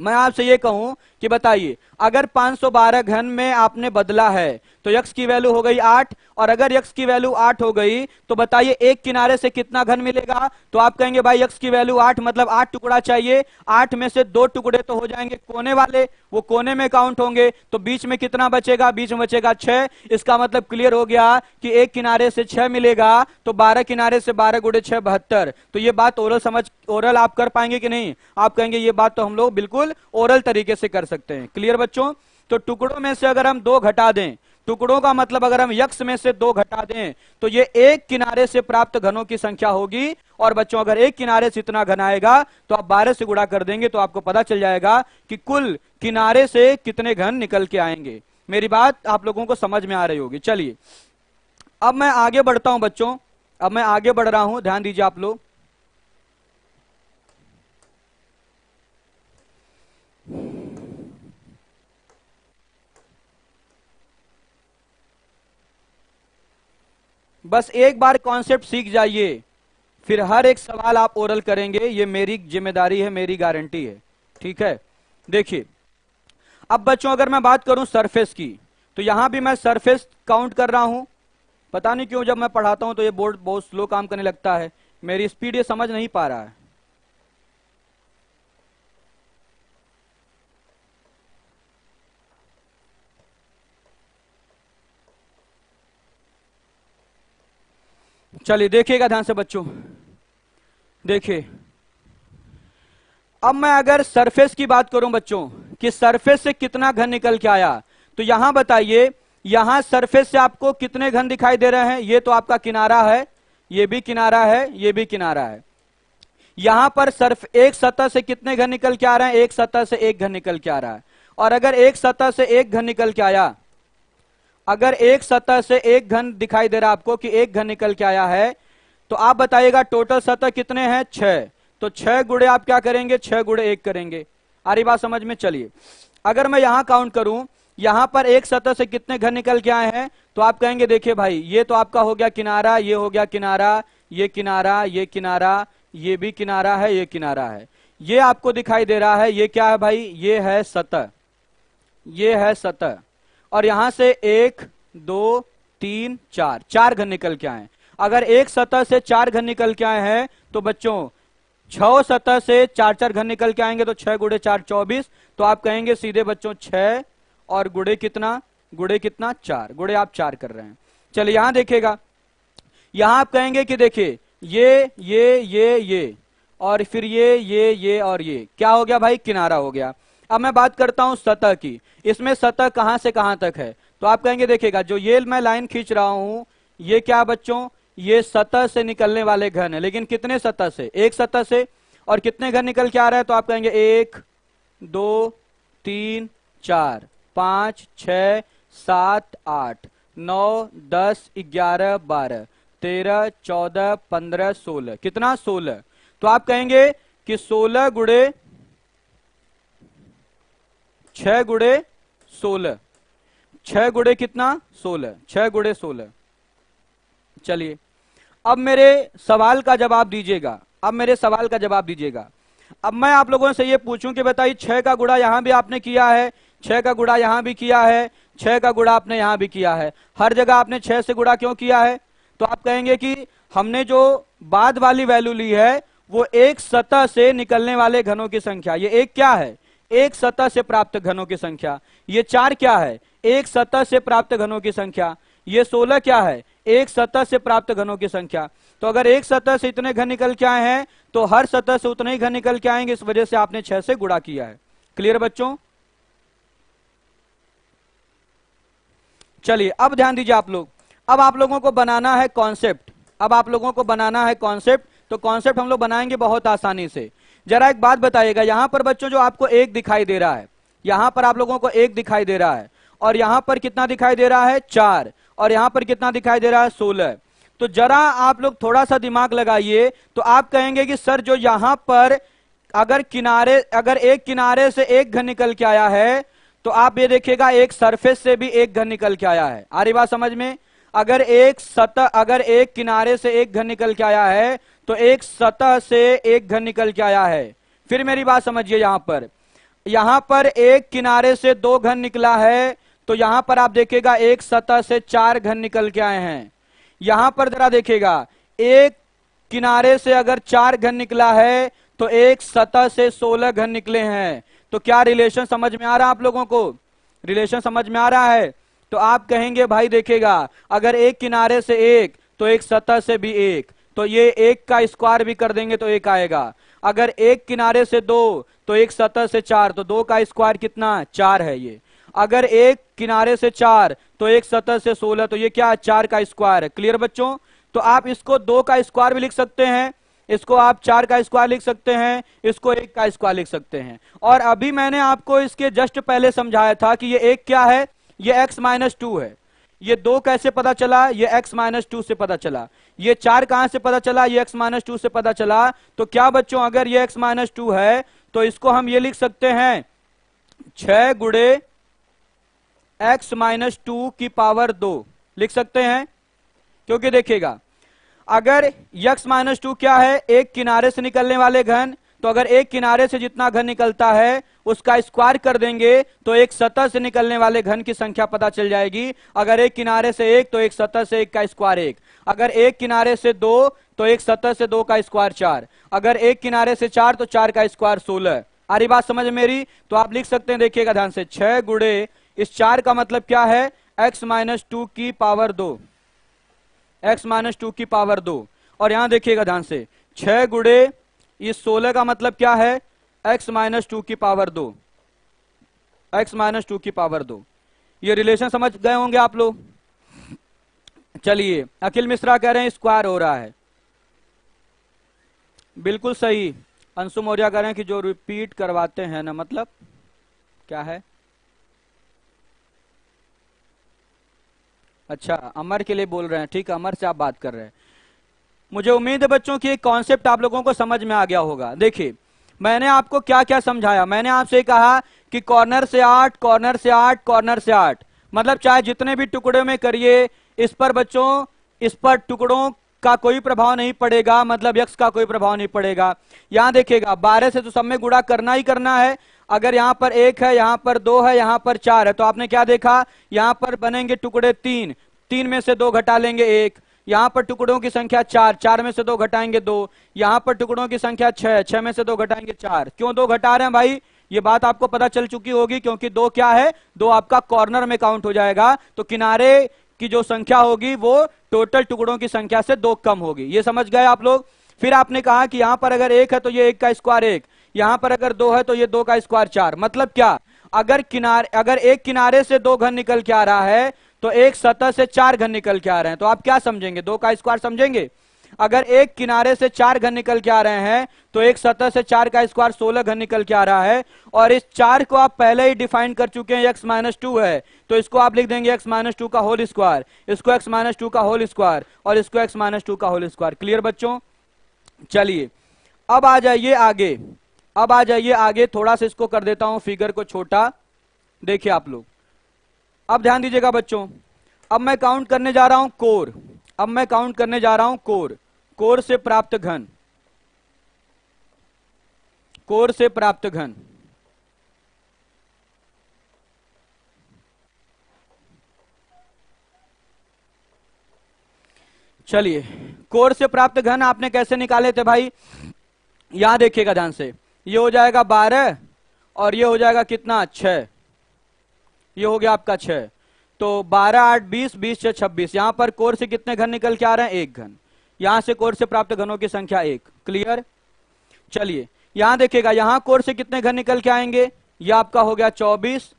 मैं आपसे ये कहूं कि बताइए अगर 512 घन में आपने बदला है तो यक्ष की वैल्यू हो गई 8 और अगर यक्ष की वैल्यू 8 हो गई तो बताइए एक किनारे से कितना घन मिलेगा तो आप कहेंगे भाई यक्ष की वैल्यू 8 मतलब 8 टुकड़ा चाहिए 8 में से दो टुकड़े तो हो जाएंगे कोने वाले वो कोने में काउंट होंगे तो बीच में कितना बचेगा बीच में बचेगा छह इसका मतलब क्लियर हो गया कि एक किनारे से छह मिलेगा तो बारह किनारे से बारह गुड़े छह बहत्तर तो ये बात ओरल समझ ओरल आप कर पाएंगे कि नहीं आप कहेंगे ये बात तो हम लोग बिल्कुल ओरल तरीके से कर सकते हैं क्लियर बच्चे बच्चों तो टुकड़ों में से अगर हम दो घटा दें टुकड़ों का मतलब अगर हम यक्ष में से दो घटा दें तो ये एक किनारे से प्राप्त घनों की संख्या होगी और बच्चों अगर एक किनारे से इतना घन आएगा तो आप बारह से गुड़ा कर देंगे तो आपको पता चल जाएगा कि कुल किनारे से कितने घन निकल के आएंगे मेरी बात आप लोगों को समझ में आ रही होगी चलिए अब मैं आगे बढ़ता हूं बच्चों अब मैं आगे बढ़ रहा हूं ध्यान दीजिए आप लोग बस एक बार कॉन्सेप्ट सीख जाइए फिर हर एक सवाल आप ओरल करेंगे ये मेरी जिम्मेदारी है मेरी गारंटी है ठीक है देखिए अब बच्चों अगर मैं बात करूं सरफेस की तो यहां भी मैं सरफेस काउंट कर रहा हूं पता नहीं क्यों जब मैं पढ़ाता हूं तो ये बोर्ड बहुत स्लो काम करने लगता है मेरी स्पीड ये समझ नहीं पा रहा है चलिए देखिएगा ध्यान से बच्चों देखिए अब मैं अगर सरफेस की बात करूं बच्चों कि सरफेस से कितना घन निकल के आया तो यहां बताइए यहां सरफेस से आपको कितने घन दिखाई दे रहे हैं ये तो आपका किनारा है ये भी किनारा है ये भी किनारा है यहां पर सर्फ एक सतह से कितने घन निकल के आ रहे हैं एक सतह से एक घन निकल के आ रहा है और अगर एक सतह से एक घन निकल के आया अगर एक सतह से एक घन दिखाई दे रहा है आपको कि एक घन निकल के आया है तो आप बताइएगा टोटल सतह कितने हैं छह तो छह गुड़े आप क्या करेंगे छह गुड़े एक करेंगे अरे बात समझ में चलिए अगर मैं यहां काउंट करूं यहां पर एक सतह से कितने घन निकल के आए हैं तो आप कहेंगे देखिए भाई ये तो आपका हो गया किनारा ये हो गया किनारा ये किनारा ये किनारा ये भी किनारा है ये किनारा है ये आपको दिखाई दे रहा है ये क्या है भाई ये है सतह ये है सतह और यहां से एक दो तीन चार चार घन निकल के आए अगर एक सतह से चार घन निकल के आए हैं तो बच्चों छ सतह से चार चार घन निकल के आएंगे तो छह गुड़े चार चौबीस तो आप कहेंगे सीधे बच्चों छह और गुड़े कितना गुड़े कितना चार गुड़े आप चार कर रहे हैं चलिए यहां देखेगा यहां आप कहेंगे कि देखिए ये ये ये ये और फिर ये ये ये और ये क्या हो गया भाई किनारा हो गया अब मैं बात करता हूं सतह की इसमें सतह कहां से कहां तक है तो आप कहेंगे देखिएगा जो ये मैं लाइन खींच रहा हूं ये क्या बच्चों ये सतह से निकलने वाले घन है लेकिन कितने सतह से एक सतह से और कितने घन निकल के आ रहा है तो आप कहेंगे एक दो तीन चार पांच छ सात आठ नौ दस ग्यारह बारह तेरह चौदह पंद्रह सोलह कितना सोलह तो आप कहेंगे कि सोलह गुड़े छह गुड़े सोलह छह गुड़े कितना सोलह छह गुड़े सोलह चलिए अब मेरे सवाल का जवाब दीजिएगा अब मेरे सवाल का जवाब दीजिएगा अब मैं आप लोगों से ये पूछूं कि बताइए छह का गुड़ा यहां भी आपने किया है छह का गुड़ा यहां भी किया है छह का गुड़ा आपने यहां भी किया है हर जगह आपने छह से गुड़ा क्यों किया है तो आप कहेंगे कि हमने जो बाद वाली वैल्यू ली है वो एक सतह से निकलने वाले घनों की संख्या ये एक क्या है एक सतह से प्राप्त घनों की संख्या ये चार क्या है एक सतह से प्राप्त घनों की संख्या ये सोलह क्या है एक सतह से प्राप्त घनों की संख्या तो अगर एक सतह से इतने घन निकल के आए हैं तो हर सतह से उतने ही घन निकल के आएंगे इस वजह से आपने छह से गुड़ा किया है क्लियर बच्चों चलिए अब ध्यान दीजिए आप लोग अब आप लोगों को बनाना है कॉन्सेप्ट अब आप लोगों को बनाना है कॉन्सेप्ट तो कॉन्सेप्ट हम लोग बनाएंगे बहुत आसानी से जरा एक बात बताइएगा यहां पर बच्चों जो आपको एक दिखाई दे रहा है यहां पर आप लोगों को एक दिखाई दे रहा है और यहां पर कितना दिखाई दे रहा है चार और यहां पर कितना दिखाई दे रहा है सोलह तो जरा आप लोग थोड़ा सा दिमाग लगाइए तो आप कहेंगे कि सर जो यहां पर अगर किनारे अगर एक किनारे से एक घन निकल के आया है तो आप ये देखिएगा एक सरफेस से भी एक घन निकल के आया है आ रही बात समझ में अगर एक सतह अगर एक किनारे से एक घन निकल के आया है तो एक सतह से एक घन निकल के आया है फिर मेरी बात समझिए यहां पर यहां पर एक किनारे से दो घन निकला है तो यहां पर आप देखेगा एक सतह से चार घन निकल के आए हैं यहां पर जरा देखेगा एक किनारे से अगर चार घन निकला है तो एक सतह से सोलह घन निकले हैं तो क्या रिलेशन समझ में आ रहा है आप लोगों को रिलेशन समझ में आ रहा है तो आप कहेंगे भाई देखेगा अगर एक किनारे से एक तो एक सतह से भी एक तो ये एक का स्क्वायर भी कर देंगे तो एक आएगा अगर एक किनारे से दो तो एक सतह से चार तो दो का स्क्वायर कितना चार है ये अगर एक किनारे से चार तो एक सतह से सोलह तो ये क्या चार का स्क्वायर है क्लियर बच्चों तो आप इसको दो का स्क्वायर भी लिख सकते हैं इसको आप चार का स्क्वायर लिख सकते हैं इसको एक का स्क्वायर लिख सकते हैं और अभी मैंने आपको इसके जस्ट पहले समझाया था कि ये एक क्या है ये एक्स माइनस टू है ये दो कैसे पता चला ये एक्स माइनस टू से पता चला ये चार कहां से पता चला ये एक्स माइनस टू से पता चला तो क्या बच्चों अगर ये एक्स माइनस टू है तो इसको हम ये लिख सकते हैं छ गुड़े एक्स माइनस टू की पावर दो लिख सकते हैं क्योंकि देखिएगा अगर यक्स माइनस टू क्या है एक किनारे से निकलने वाले घन तो अगर एक किनारे से जितना घन निकलता है उसका स्क्वायर कर देंगे तो एक सतह से निकलने वाले घन की संख्या पता चल जाएगी अगर एक किनारे से एक तो एक सतह से एक का स्क्वायर एक अगर एक किनारे से दो तो एक सत्तर से दो का स्क्वायर चार अगर एक किनारे से चार तो चार का स्क्वायर सोलह आ रही बात समझ मेरी तो आप लिख सकते हैं देखिएगा ध्यान से छह गुड़े इस चार का मतलब क्या है एक्स माइनस टू की पावर दो एक्स माइनस टू की पावर दो और यहां देखिएगा ध्यान से छह गुड़े इस सोलह का मतलब क्या है एक्स माइनस टू की पावर दो एक्स माइनस टू की पावर दो ये रिलेशन समझ गए होंगे आप लोग चलिए अखिल मिश्रा कह रहे हैं स्क्वायर हो रहा है बिल्कुल सही अंशु मौर्य कह रहे हैं कि जो रिपीट करवाते हैं ना मतलब क्या है अच्छा अमर के लिए बोल रहे हैं ठीक अमर से आप बात कर रहे हैं मुझे उम्मीद है बच्चों की एक कॉन्सेप्ट आप लोगों को समझ में आ गया होगा देखिए मैंने आपको क्या क्या समझाया मैंने आपसे कहा कि कॉर्नर से आठ कॉर्नर से आठ कॉर्नर से आठ मतलब चाहे जितने भी टुकड़े में करिए इस पर बच्चों इस पर टुकड़ों का कोई प्रभाव नहीं पड़ेगा मतलब यक्ष का कोई प्रभाव नहीं पड़ेगा यहां देखिएगा बारह से तो सब में गुड़ा करना ही करना है अगर यहां पर एक है यहां पर दो है यहां पर चार है तो आपने क्या देखा यहां पर बनेंगे टुकड़े तीन तीन में से दो घटा लेंगे एक यहां पर टुकड़ों की संख्या चार चार में से दो घटाएंगे दो यहां पर टुकड़ों की संख्या छह छह में से दो घटाएंगे चार क्यों दो घटा रहे हैं भाई ये बात आपको पता चल चुकी होगी क्योंकि दो क्या है दो आपका कॉर्नर में काउंट हो जाएगा तो किनारे की जो संख्या होगी वो टोटल टुकड़ों की संख्या से दो कम होगी ये समझ गए आप लोग फिर आपने कहा कि यहां पर अगर एक है तो ये एक का स्क्वायर एक यहां पर अगर दो है तो ये दो का स्क्वायर चार मतलब क्या अगर किनारे अगर एक किनारे से दो घन निकल के आ रहा है तो एक सतह से चार घन निकल के आ रहे हैं तो आप क्या समझेंगे दो का स्क्वायर समझेंगे अगर एक किनारे से चार घन निकल के आ रहे हैं तो एक सतह से चार का स्क्वायर सोलह घन निकल के आ रहा है और इस चार को आप पहले ही डिफाइन कर चुके हैं एक्स माइनस टू है तो इसको आप लिख देंगे एक्स माइनस टू का होल स्क्वायर इसको एक्स माइनस टू का होल स्क्वायर और इसको एक्स माइनस टू का होल स्क्वायर क्लियर बच्चों चलिए अब आ जाइए आगे अब आ जाइए आगे थोड़ा सा इसको कर देता हूं फिगर को छोटा देखिए आप लोग अब ध्यान दीजिएगा बच्चों अब मैं काउंट करने जा रहा हूं कोर अब मैं काउंट करने जा रहा हूं कोर कोर से प्राप्त घन कोर से प्राप्त घन चलिए कोर से प्राप्त घन आपने कैसे निकाले थे भाई यहां देखिएगा ध्यान से ये हो जाएगा बारह और ये हो जाएगा कितना छ ये हो गया आपका छ तो बारह आठ बीस बीस छह छब्बीस यहां पर कोर से कितने घन निकल के आ रहे हैं एक घन यहां से कोर से प्राप्त घनों की संख्या एक क्लियर चलिए यहां देखिएगा यहां कोर से कितने घन निकल के आएंगे यह आपका हो गया चौबीस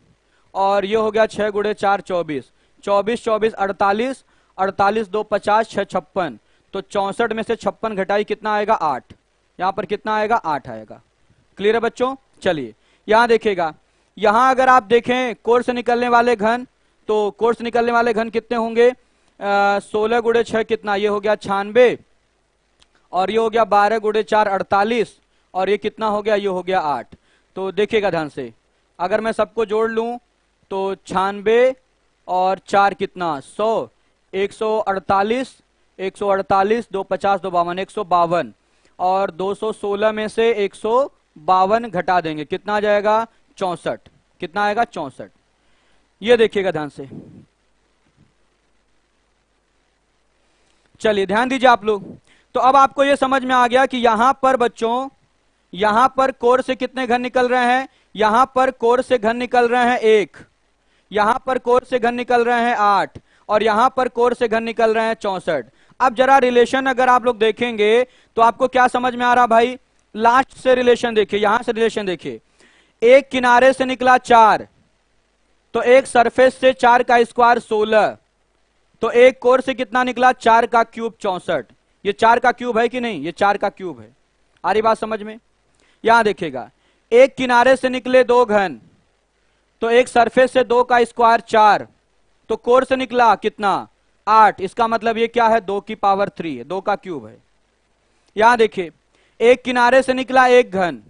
और ये हो गया छह गुड़े चार चौबीस चौबीस चौबीस अड़तालीस अड़तालीस दो पचास छह छप्पन तो चौसठ में से छप्पन घटाई कितना आएगा आठ यहां पर कितना आएगा आठ आएगा क्लियर है बच्चों चलिए यहां देखिएगा यहां अगर आप देखें कोर से निकलने वाले घन तो कोर्स निकलने वाले घन कितने होंगे सोलह गुड़े छह कितना ये हो गया छानबे और ये हो गया बारह गुड़े चार अड़तालीस और ये कितना हो गया ये हो गया आठ तो देखिएगा ध्यान से अगर मैं सबको जोड़ लूँ तो छानबे और चार कितना सौ एक सौ अड़तालीस एक सौ अड़तालीस दो पचास दो बावन एक सौ बावन और दो सौ सोलह में से एक सौ बावन घटा देंगे कितना आ जाएगा चौंसठ कितना आएगा चौंसठ ये देखिएगा ध्यान से चलिए ध्यान दीजिए आप लोग तो अब आपको यह समझ में आ गया कि यहां पर बच्चों यहां पर कोर से कितने घन निकल रहे हैं यहां पर कोर से घन निकल रहे हैं एक यहां पर कोर से घन निकल रहे हैं आठ और यहां पर कोर से घन निकल रहे हैं चौसठ अब जरा रिलेशन अगर आप लोग देखेंगे तो आपको क्या समझ में आ रहा भाई लास्ट से रिलेशन देखिए यहां से रिलेशन देखिए एक किनारे से निकला चार तो एक सरफेस से चार का स्क्वायर सोलह तो एक कोर से कितना निकला चार का क्यूब चौसठ ये चार का क्यूब है कि नहीं ये चार का क्यूब है आ रही बात समझ में यहां देखिएगा एक किनारे से निकले दो घन तो एक सरफेस से दो का स्क्वायर चार तो कोर से निकला कितना आठ इसका मतलब ये क्या है दो की पावर थ्री है दो का क्यूब है यहां देखिए एक किनारे से निकला एक घन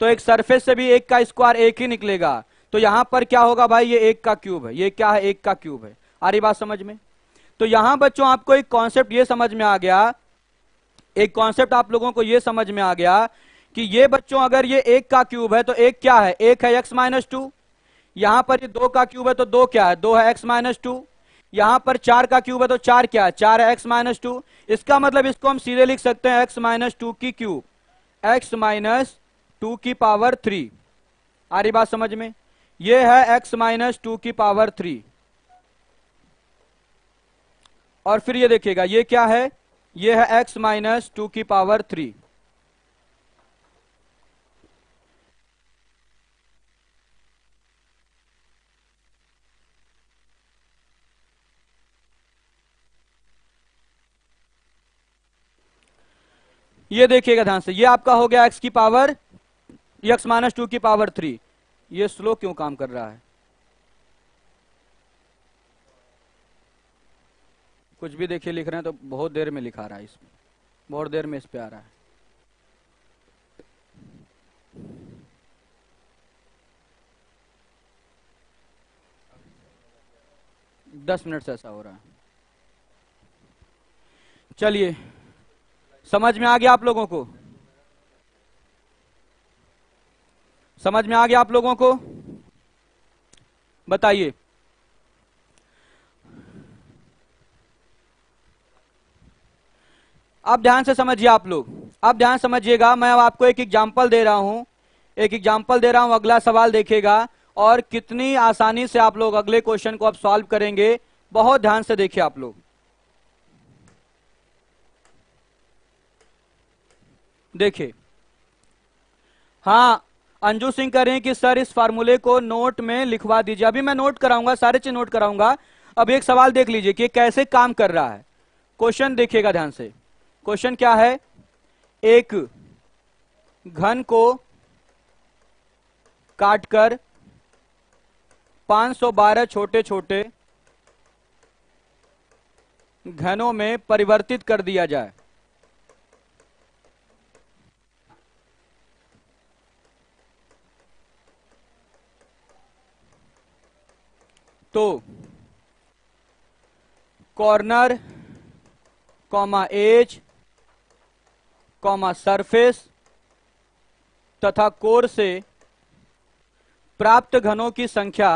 तो एक सरफेस से भी एक का स्क्वायर एक ही निकलेगा तो यहां पर क्या होगा भाई ये एक का क्यूब है ये क्या है एक का क्यूब है आ रही बात समझ में तो यहां बच्चों आपको एक कॉन्सेप्ट यह समझ में आ गया एक कॉन्सेप्ट आप लोगों को यह समझ में आ गया कि ये बच्चों अगर ये एक का क्यूब है तो एक क्या है एक है एक्स माइनस टू यहां पर ये दो का क्यूब है तो दो क्या है दो है एक्स माइनस टू यहां पर चार का क्यूब है तो चार क्या है चार है एक्स माइनस टू इसका मतलब इसको हम सीधे लिख सकते हैं एक्स माइनस टू की क्यूब एक्स माइनस टू की पावर थ्री आ रही बात समझ में ये है एक्स माइनस टू की पावर थ्री और फिर ये देखिएगा ये क्या है ये है x माइनस टू की पावर थ्री ये देखिएगा ध्यान से ये आपका हो गया x की पावर x माइनस टू की पावर थ्री ये स्लो क्यों काम कर रहा है कुछ भी देखिए लिख रहे हैं तो बहुत देर में लिखा रहा है इसमें बहुत देर में इस पर आ रहा है दस मिनट से ऐसा हो रहा है चलिए समझ में आ गया आप लोगों को समझ में आ गया आप लोगों को बताइए अब ध्यान से समझिए आप लोग अब ध्यान समझिएगा मैं अब आपको एक एग्जाम्पल दे रहा हूँ एक एग्जाम्पल दे रहा हूँ अगला सवाल देखेगा और कितनी आसानी से आप लोग अगले क्वेश्चन को आप सॉल्व करेंगे बहुत ध्यान से देखिए आप लोग देखिए हाँ अंजू सिंह कह रहे हैं कि सर इस फार्मूले को नोट में लिखवा दीजिए अभी मैं नोट कराऊंगा सारे चीज नोट कराऊंगा अब एक सवाल देख लीजिए कि कैसे काम कर रहा है क्वेश्चन देखिएगा ध्यान से क्वेश्चन क्या है एक घन को काटकर 512 छोटे छोटे घनों में परिवर्तित कर दिया जाए तो corner comma H comma surface तथा कोर से प्राप्त घनों की संख्या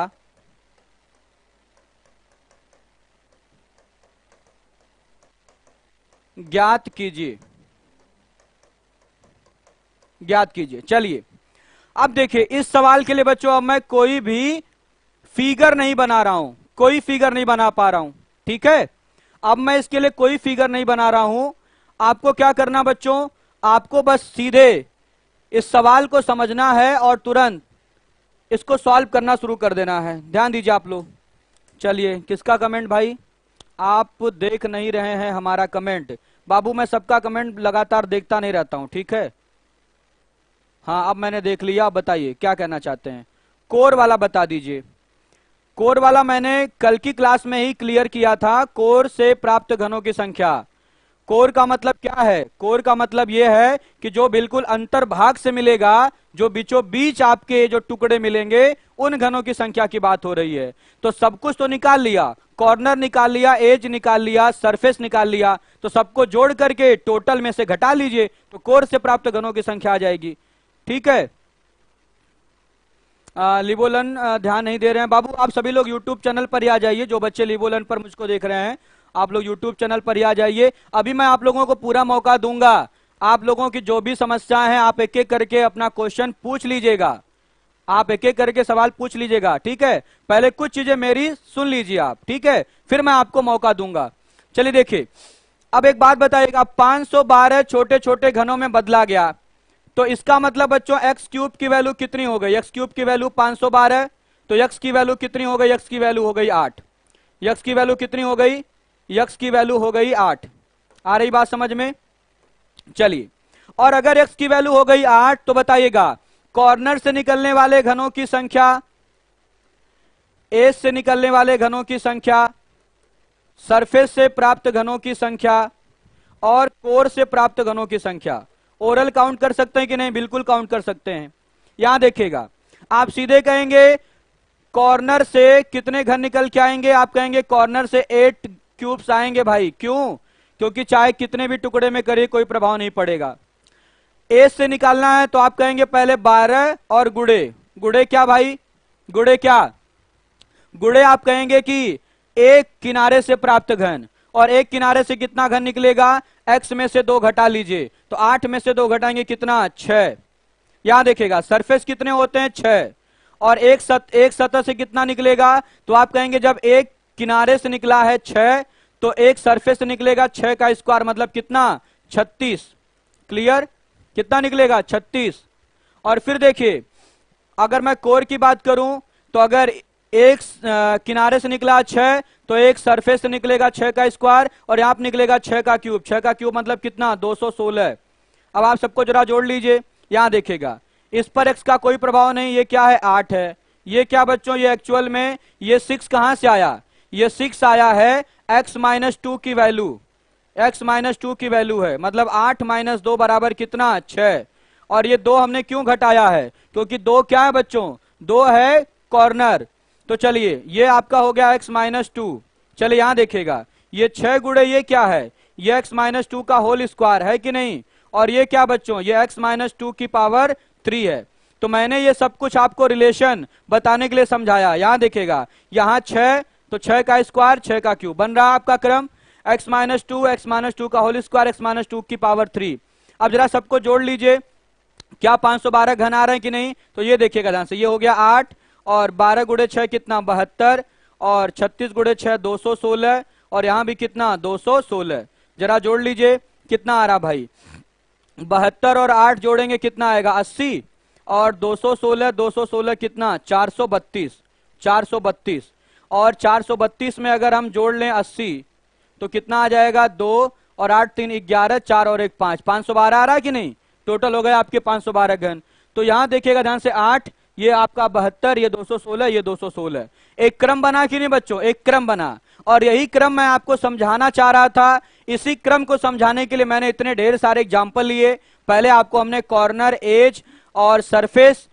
ज्ञात कीजिए ज्ञात कीजिए चलिए अब देखिए इस सवाल के लिए बच्चों अब मैं कोई भी फिगर नहीं बना रहा हूं कोई फिगर नहीं बना पा रहा हूं ठीक है अब मैं इसके लिए कोई फिगर नहीं बना रहा हूं आपको क्या करना बच्चों आपको बस सीधे इस सवाल को समझना है और तुरंत इसको सॉल्व करना शुरू कर देना है ध्यान दीजिए आप लोग चलिए किसका कमेंट भाई आप देख नहीं रहे हैं हमारा कमेंट बाबू मैं सबका कमेंट लगातार देखता नहीं रहता हूं ठीक है हाँ अब मैंने देख लिया बताइए क्या कहना चाहते हैं कोर वाला बता दीजिए कोर वाला मैंने कल की क्लास में ही क्लियर किया था कोर से प्राप्त घनों की संख्या कोर का मतलब क्या है कोर का मतलब यह है कि जो बिल्कुल अंतर भाग से मिलेगा जो बीचो बीच आपके जो टुकड़े मिलेंगे उन घनों की संख्या की बात हो रही है तो सब कुछ तो निकाल लिया कॉर्नर निकाल लिया एज निकाल लिया सरफेस निकाल लिया तो सबको जोड़ करके टोटल में से घटा लीजिए तो कोर से प्राप्त घनों की संख्या आ जाएगी ठीक है आ, लिबोलन ध्यान नहीं दे रहे हैं बाबू आप सभी लोग यूट्यूब चैनल पर ही आ जाइए जो बच्चे लिबोलन पर मुझको देख रहे हैं आप लोग यूट्यूब चैनल पर ही आ जाइए अभी मैं आप लोगों को पूरा मौका दूंगा आप लोगों की जो भी समस्याएं हैं आप एक एक करके अपना क्वेश्चन पूछ लीजिएगा आप एक एक करके सवाल पूछ लीजिएगा ठीक है पहले कुछ चीजें मेरी सुन लीजिए आप ठीक है फिर मैं आपको मौका दूंगा चलिए देखिए अब एक बात बताइएगा 512 छोटे छोटे घनों में बदला गया तो इसका मतलब बच्चों एक्स क्यूब की वैल्यू कितनी हो गई एक्स क्यूब की वैल्यू 512 तो यक्स की वैल्यू कितनी हो गई यक्स की वैल्यू हो गई आठ यक्स की वैल्यू कितनी हो गई यक्स की वैल्यू हो गई आठ आ रही बात समझ में चलिए और अगर यक्स की वैल्यू हो गई आठ तो बताइएगा कॉर्नर से निकलने वाले घनों की संख्या एस से निकलने वाले घनों की संख्या सरफेस से प्राप्त घनों की संख्या और कोर से प्राप्त घनों की संख्या ओरल काउंट कर सकते हैं कि नहीं बिल्कुल काउंट कर सकते हैं यहां देखिएगा आप सीधे कहेंगे कॉर्नर से कितने घन निकल के आएंगे आप कहेंगे कॉर्नर से एट क्यूब्स आएंगे भाई क्यों क्योंकि चाहे कितने भी टुकड़े में करिए कोई प्रभाव नहीं पड़ेगा ए से निकालना है तो आप कहेंगे पहले बारह और गुड़े गुड़े क्या भाई गुड़े क्या गुड़े आप कहेंगे कि एक किनारे से प्राप्त घन और एक किनारे से कितना घन निकलेगा एक्स में से दो घटा लीजिए तो आठ में से दो घटाएंगे कितना छह यहां देखेगा सरफेस कितने होते हैं छह और एक सत, एक सतह से कितना निकलेगा तो आप कहेंगे जब एक किनारे से निकला है छह तो एक सरफेस से निकलेगा छह का स्क्वायर मतलब कितना छत्तीस क्लियर कितना निकलेगा छत्तीस और फिर देखिए अगर मैं कोर की बात करूं तो अगर एक किनारे से निकला छह तो एक सरफेस से निकलेगा छह का स्क्वायर और यहां पर निकलेगा छह का क्यूब छह का क्यूब मतलब कितना सोलह अब आप सबको जरा जोड़ लीजिए यहां देखेगा इस पर एक्स का कोई प्रभाव नहीं ये क्या है आठ है ये क्या बच्चों ये एक्चुअल में ये सिक्स कहां से आया ये सिक्स आया है एक्स माइनस टू की वैल्यू एक्स माइनस टू की वैल्यू है मतलब आठ माइनस दो बराबर कितना छह और ये दो हमने क्यों घटाया है क्योंकि दो क्या है बच्चों दो है कॉर्नर तो चलिए ये आपका हो गया एक्स माइनस टू चलिए यहां देखेगा ये छह गुड़े ये क्या है ये एक्स माइनस टू का होल स्क्वायर है कि नहीं और ये क्या बच्चों ये एक्स माइनस टू की पावर थ्री है तो मैंने ये सब कुछ आपको रिलेशन बताने के लिए समझाया यहां देखेगा यहां छह तो छह का स्क्वायर छह का क्यूब बन रहा आपका क्रम x minus two x minus two का whole square x minus two की पावर थ्री अब जरा सबको जोड़ लीजिए क्या 512 घन आ रहे हैं कि नहीं तो ये देखिएगा ध्यान से ये हो गया आठ और बारह गुड़े छह कितना बहत्तर और छत्तीस गुड़े छह दो सौ सोलह और यहां भी कितना दो सौ सोलह जरा जोड़ लीजिए कितना आ रहा भाई बहत्तर और आठ जोड़ेंगे कितना आएगा अस्सी और दो सौ सोलह दो सौ सोलह कितना चार सौ बत्तीस चार सौ बत्तीस और 432 में अगर हम जोड़ लें 80 तो कितना आ जाएगा दो और आठ तीन ग्यारह चार और एक पांच पांच सौ बारह आ रहा है कि नहीं टोटल हो गया आपके पांच सौ बारह घन तो यहां देखिएगा ध्यान से आठ ये आपका बहत्तर ये दो सौ सोलह ये सोलह एक क्रम बना कि नहीं बच्चों एक क्रम बना और यही क्रम मैं आपको समझाना चाह रहा था इसी क्रम को समझाने के लिए मैंने इतने ढेर सारे एग्जाम्पल लिए पहले आपको हमने कॉर्नर एज और सरफेस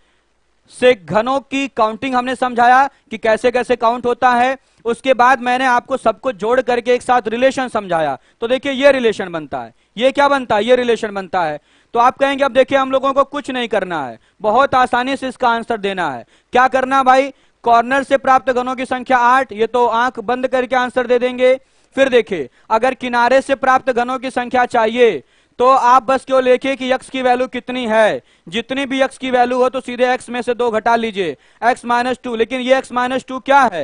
से घनों की काउंटिंग हमने समझाया कि कैसे कैसे काउंट होता है उसके बाद मैंने आपको सबको जोड़ करके एक साथ रिलेशन समझाया तो देखिए ये रिलेशन बनता है ये क्या बनता है ये रिलेशन बनता है तो आप कहेंगे अब देखिए हम लोगों को कुछ नहीं करना है बहुत आसानी से इसका आंसर देना है क्या करना भाई कॉर्नर से प्राप्त घनों की संख्या आठ ये तो आंख बंद करके आंसर दे देंगे फिर देखिए अगर किनारे से प्राप्त घनों की संख्या चाहिए तो आप बस क्यों लेखे कि यक्स की वैल्यू कितनी है जितनी भी यक्स की वैल्यू हो तो सीधे एक्स में से दो घटा लीजिए एक्स माइनस टू लेकिन ये एक्स माइनस टू क्या है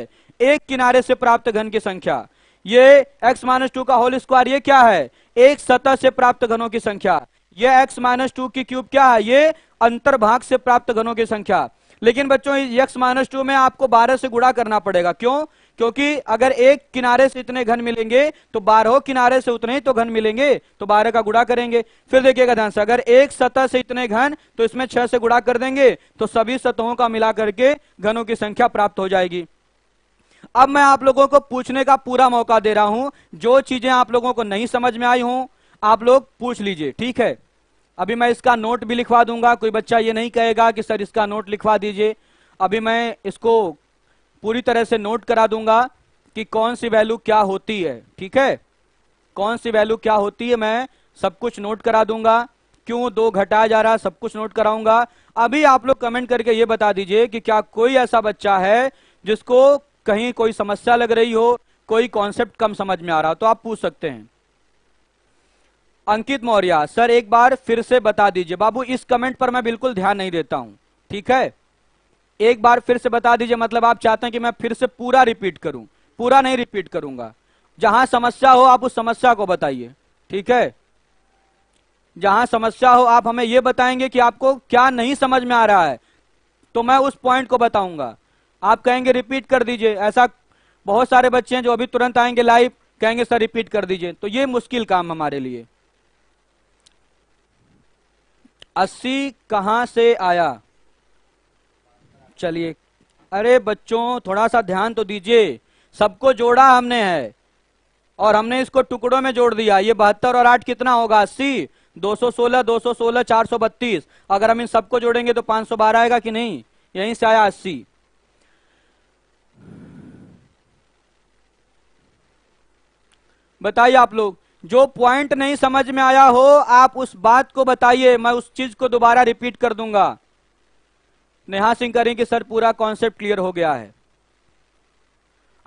एक किनारे से प्राप्त घन की संख्या ये एक्स माइनस टू का होल स्क्वायर ये क्या है एक सतह से प्राप्त घनों की संख्या ये एक्स माइनस टू की क्यूब क्या है ये अंतर्भाग से प्राप्त घनों की संख्या लेकिन बच्चों एक्स माइनस टू में आपको बारह से गुड़ा करना पड़ेगा क्यों क्योंकि अगर एक किनारे से इतने घन मिलेंगे तो बारह किनारे से उतने ही तो घन मिलेंगे तो बारह का गुड़ा करेंगे फिर देखिएगा ध्यान से अगर एक सतह से इतने घन तो इसमें छह से गुड़ा कर देंगे तो सभी सतहों का मिला करके घनों की संख्या प्राप्त हो जाएगी अब मैं आप लोगों को पूछने का पूरा मौका दे रहा हूं जो चीजें आप लोगों को नहीं समझ में आई हूं आप लोग पूछ लीजिए ठीक है अभी मैं इसका नोट भी लिखवा दूंगा कोई बच्चा ये नहीं कहेगा कि सर इसका नोट लिखवा दीजिए अभी मैं इसको पूरी तरह से नोट करा दूंगा कि कौन सी वैल्यू क्या होती है ठीक है कौन सी वैल्यू क्या होती है मैं सब कुछ नोट करा दूंगा क्यों दो घटाया जा रहा है सब कुछ नोट कराऊंगा अभी आप लोग कमेंट करके ये बता दीजिए कि क्या कोई ऐसा बच्चा है जिसको कहीं कोई समस्या लग रही हो कोई कॉन्सेप्ट कम समझ में आ रहा हो तो आप पूछ सकते हैं अंकित मौर्य सर एक बार फिर से बता दीजिए बाबू इस कमेंट पर मैं बिल्कुल ध्यान नहीं देता हूं ठीक है एक बार फिर से बता दीजिए मतलब आप चाहते हैं कि मैं फिर से पूरा रिपीट करूं पूरा नहीं रिपीट करूंगा जहां समस्या हो आप उस समस्या को बताइए ठीक है जहां समस्या हो आप हमें यह बताएंगे कि आपको क्या नहीं समझ में आ रहा है तो मैं उस पॉइंट को बताऊंगा आप कहेंगे रिपीट कर दीजिए ऐसा बहुत सारे बच्चे हैं जो अभी तुरंत आएंगे लाइव कहेंगे सर रिपीट कर दीजिए तो ये मुश्किल काम हमारे लिए अस्सी कहां से आया चलिए अरे बच्चों थोड़ा सा ध्यान तो दीजिए सबको जोड़ा हमने है और हमने इसको टुकड़ों में जोड़ दिया ये बहत्तर और आठ कितना होगा अस्सी दो सौ सोलह दो सौ सोलह चार सौ बत्तीस अगर हम इन सबको जोड़ेंगे तो पांच सौ बारह आएगा कि नहीं यहीं से आया अस्सी बताइए आप लोग जो पॉइंट नहीं समझ में आया हो आप उस बात को बताइए मैं उस चीज को दोबारा रिपीट कर दूंगा नेहा सिंह कह रही कि सर पूरा कॉन्सेप्ट क्लियर हो गया है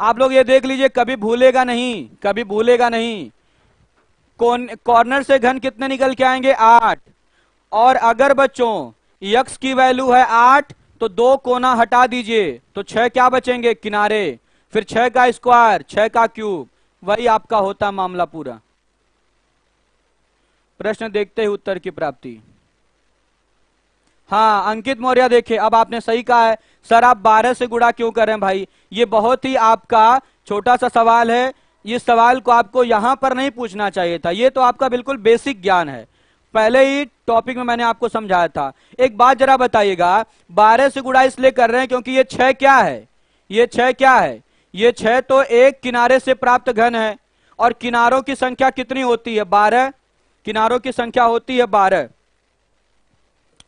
आप लोग ये देख लीजिए कभी भूलेगा नहीं कभी भूलेगा नहीं कॉर्नर से घन कितने निकल के आएंगे आठ और अगर बच्चों यक्स की वैल्यू है आठ तो दो कोना हटा दीजिए तो छह क्या बचेंगे किनारे फिर छह का स्क्वायर छह का क्यूब वही आपका होता मामला पूरा प्रश्न देखते ही उत्तर की प्राप्ति हाँ अंकित मौर्य देखिए अब आपने सही कहा है सर आप 12 से गुड़ा क्यों करें भाई ये बहुत ही आपका छोटा सा सवाल है इस सवाल को आपको यहां पर नहीं पूछना चाहिए था ये तो आपका बिल्कुल बेसिक ज्ञान है पहले ही टॉपिक में मैंने आपको समझाया था एक बात जरा बताइएगा बारह से गुड़ा इसलिए कर रहे हैं क्योंकि ये छह क्या है ये छह क्या है ये छह तो एक किनारे से प्राप्त घन है और किनारों की संख्या कितनी होती है बारह किनारों की संख्या होती है बारह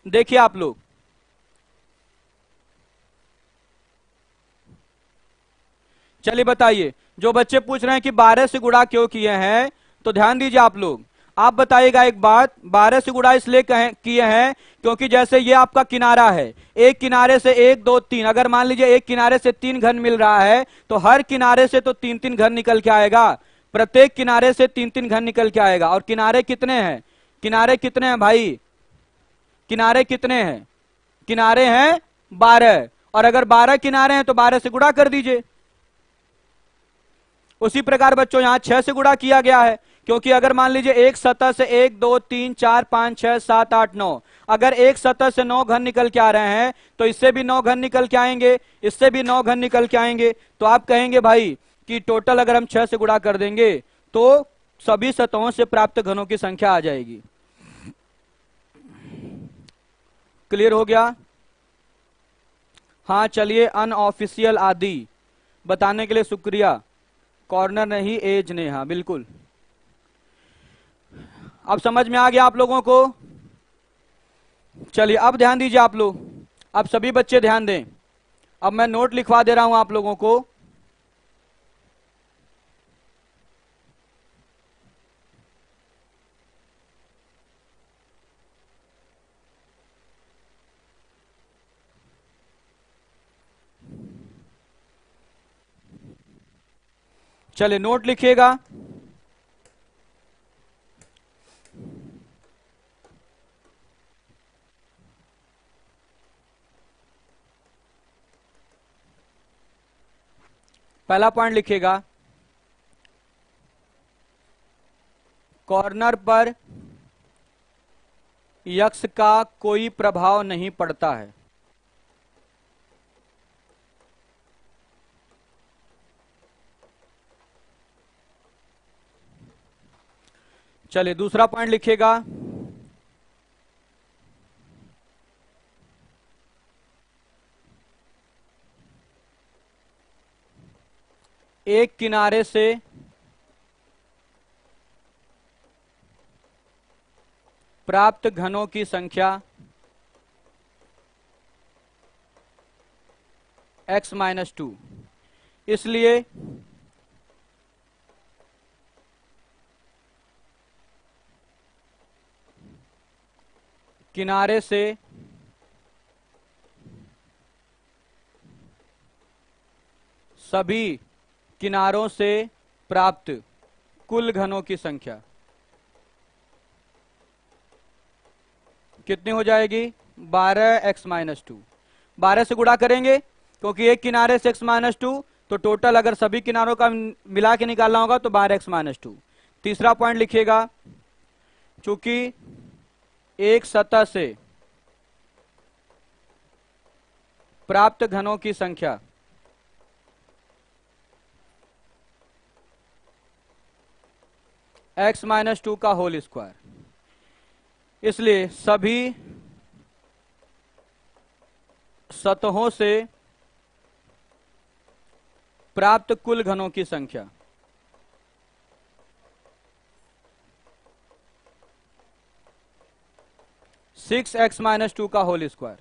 देखिए आप लोग चलिए बताइए जो बच्चे पूछ रहे हैं कि 12 से गुड़ा क्यों किए हैं तो ध्यान दीजिए आप लोग आप बताइएगा एक बात 12 से गुड़ा इसलिए किए हैं क्योंकि जैसे ये आपका किनारा है एक किनारे से एक दो तीन अगर मान लीजिए एक किनारे से तीन घन मिल रहा है तो हर किनारे से तो तीन तीन घन निकल के आएगा प्रत्येक किनारे से तीन तीन घन निकल के आएगा और किनारे कितने हैं किनारे कितने हैं भाई किनारे कितने हैं किनारे हैं बारह और अगर बारह किनारे हैं तो बारह से गुड़ा कर दीजिए उसी प्रकार बच्चों यहां छह से गुड़ा किया गया है क्योंकि अगर मान लीजिए एक सतह से एक दो तीन चार पांच छह सात आठ नौ अगर एक सतह से नौ घन निकल के आ रहे हैं तो इससे भी नौ घन निकल के आएंगे इससे भी नौ घन निकल के आएंगे तो आप कहेंगे भाई कि टोटल अगर हम छह से गुड़ा कर देंगे तो सभी सतहों से प्राप्त घनों की संख्या आ जाएगी क्लियर हो गया हाँ चलिए अनऑफिशियल आदि बताने के लिए शुक्रिया कॉर्नर नहीं एज ने हाँ बिल्कुल अब समझ में आ गया आप लोगों को चलिए अब ध्यान दीजिए आप लोग अब सभी बच्चे ध्यान दें अब मैं नोट लिखवा दे रहा हूं आप लोगों को चले नोट लिखिएगा पहला पॉइंट लिखिएगा कॉर्नर पर यक्ष का कोई प्रभाव नहीं पड़ता है चलिए दूसरा पॉइंट लिखिएगा एक किनारे से प्राप्त घनों की संख्या x माइनस टू इसलिए किनारे से सभी किनारों से प्राप्त कुल घनों की संख्या कितनी हो जाएगी 12x एक्स माइनस टू बारह से गुड़ा करेंगे क्योंकि एक किनारे से x माइनस टू तो टोटल अगर सभी किनारों का मिला के निकालना होगा तो बारह एक्स माइनस टू तीसरा पॉइंट लिखिएगा चूंकि एक सतह से प्राप्त घनों की संख्या x माइनस टू का होल स्क्वायर इसलिए सभी सतहों से प्राप्त कुल घनों की संख्या सिक्स एक्स माइनस टू का होल स्क्वायर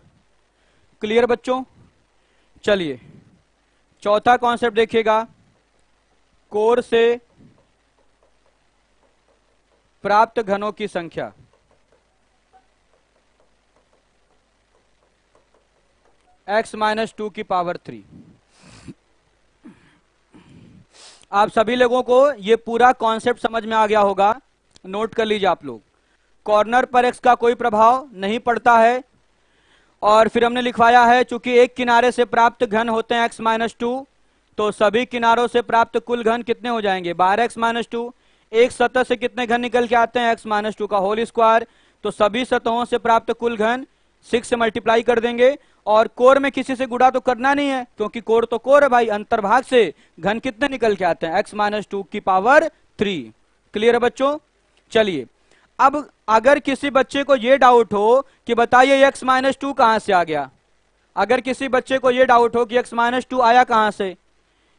क्लियर बच्चों चलिए चौथा कॉन्सेप्ट देखिएगा कोर से प्राप्त घनों की संख्या x माइनस टू की पावर थ्री आप सभी लोगों को यह पूरा कॉन्सेप्ट समझ में आ गया होगा नोट कर लीजिए आप लोग कॉर्नर पर एक्स का कोई प्रभाव नहीं पड़ता है और फिर हमने लिखवाया है चूंकि एक किनारे से प्राप्त घन होते हैं एक्स माइनस टू तो सभी किनारों से प्राप्त कुल घन कितने हो जाएंगे बारह एक्स माइनस टू एक सतह से कितने घन निकल के आते हैं एक्स माइनस टू का होल स्क्वायर तो सभी सतहों से प्राप्त कुल घन सिक्स से मल्टीप्लाई कर देंगे और कोर में किसी से गुड़ा तो करना नहीं है क्योंकि कोर तो कोर है भाई अंतर्भाग से घन कितने निकल के आते हैं एक्स माइनस टू की पावर थ्री क्लियर है बच्चों चलिए अब अगर किसी बच्चे को यह डाउट हो कि बताइए x माइनस टू कहां से आ गया अगर किसी बच्चे को यह डाउट हो कि x माइनस टू आया कहां से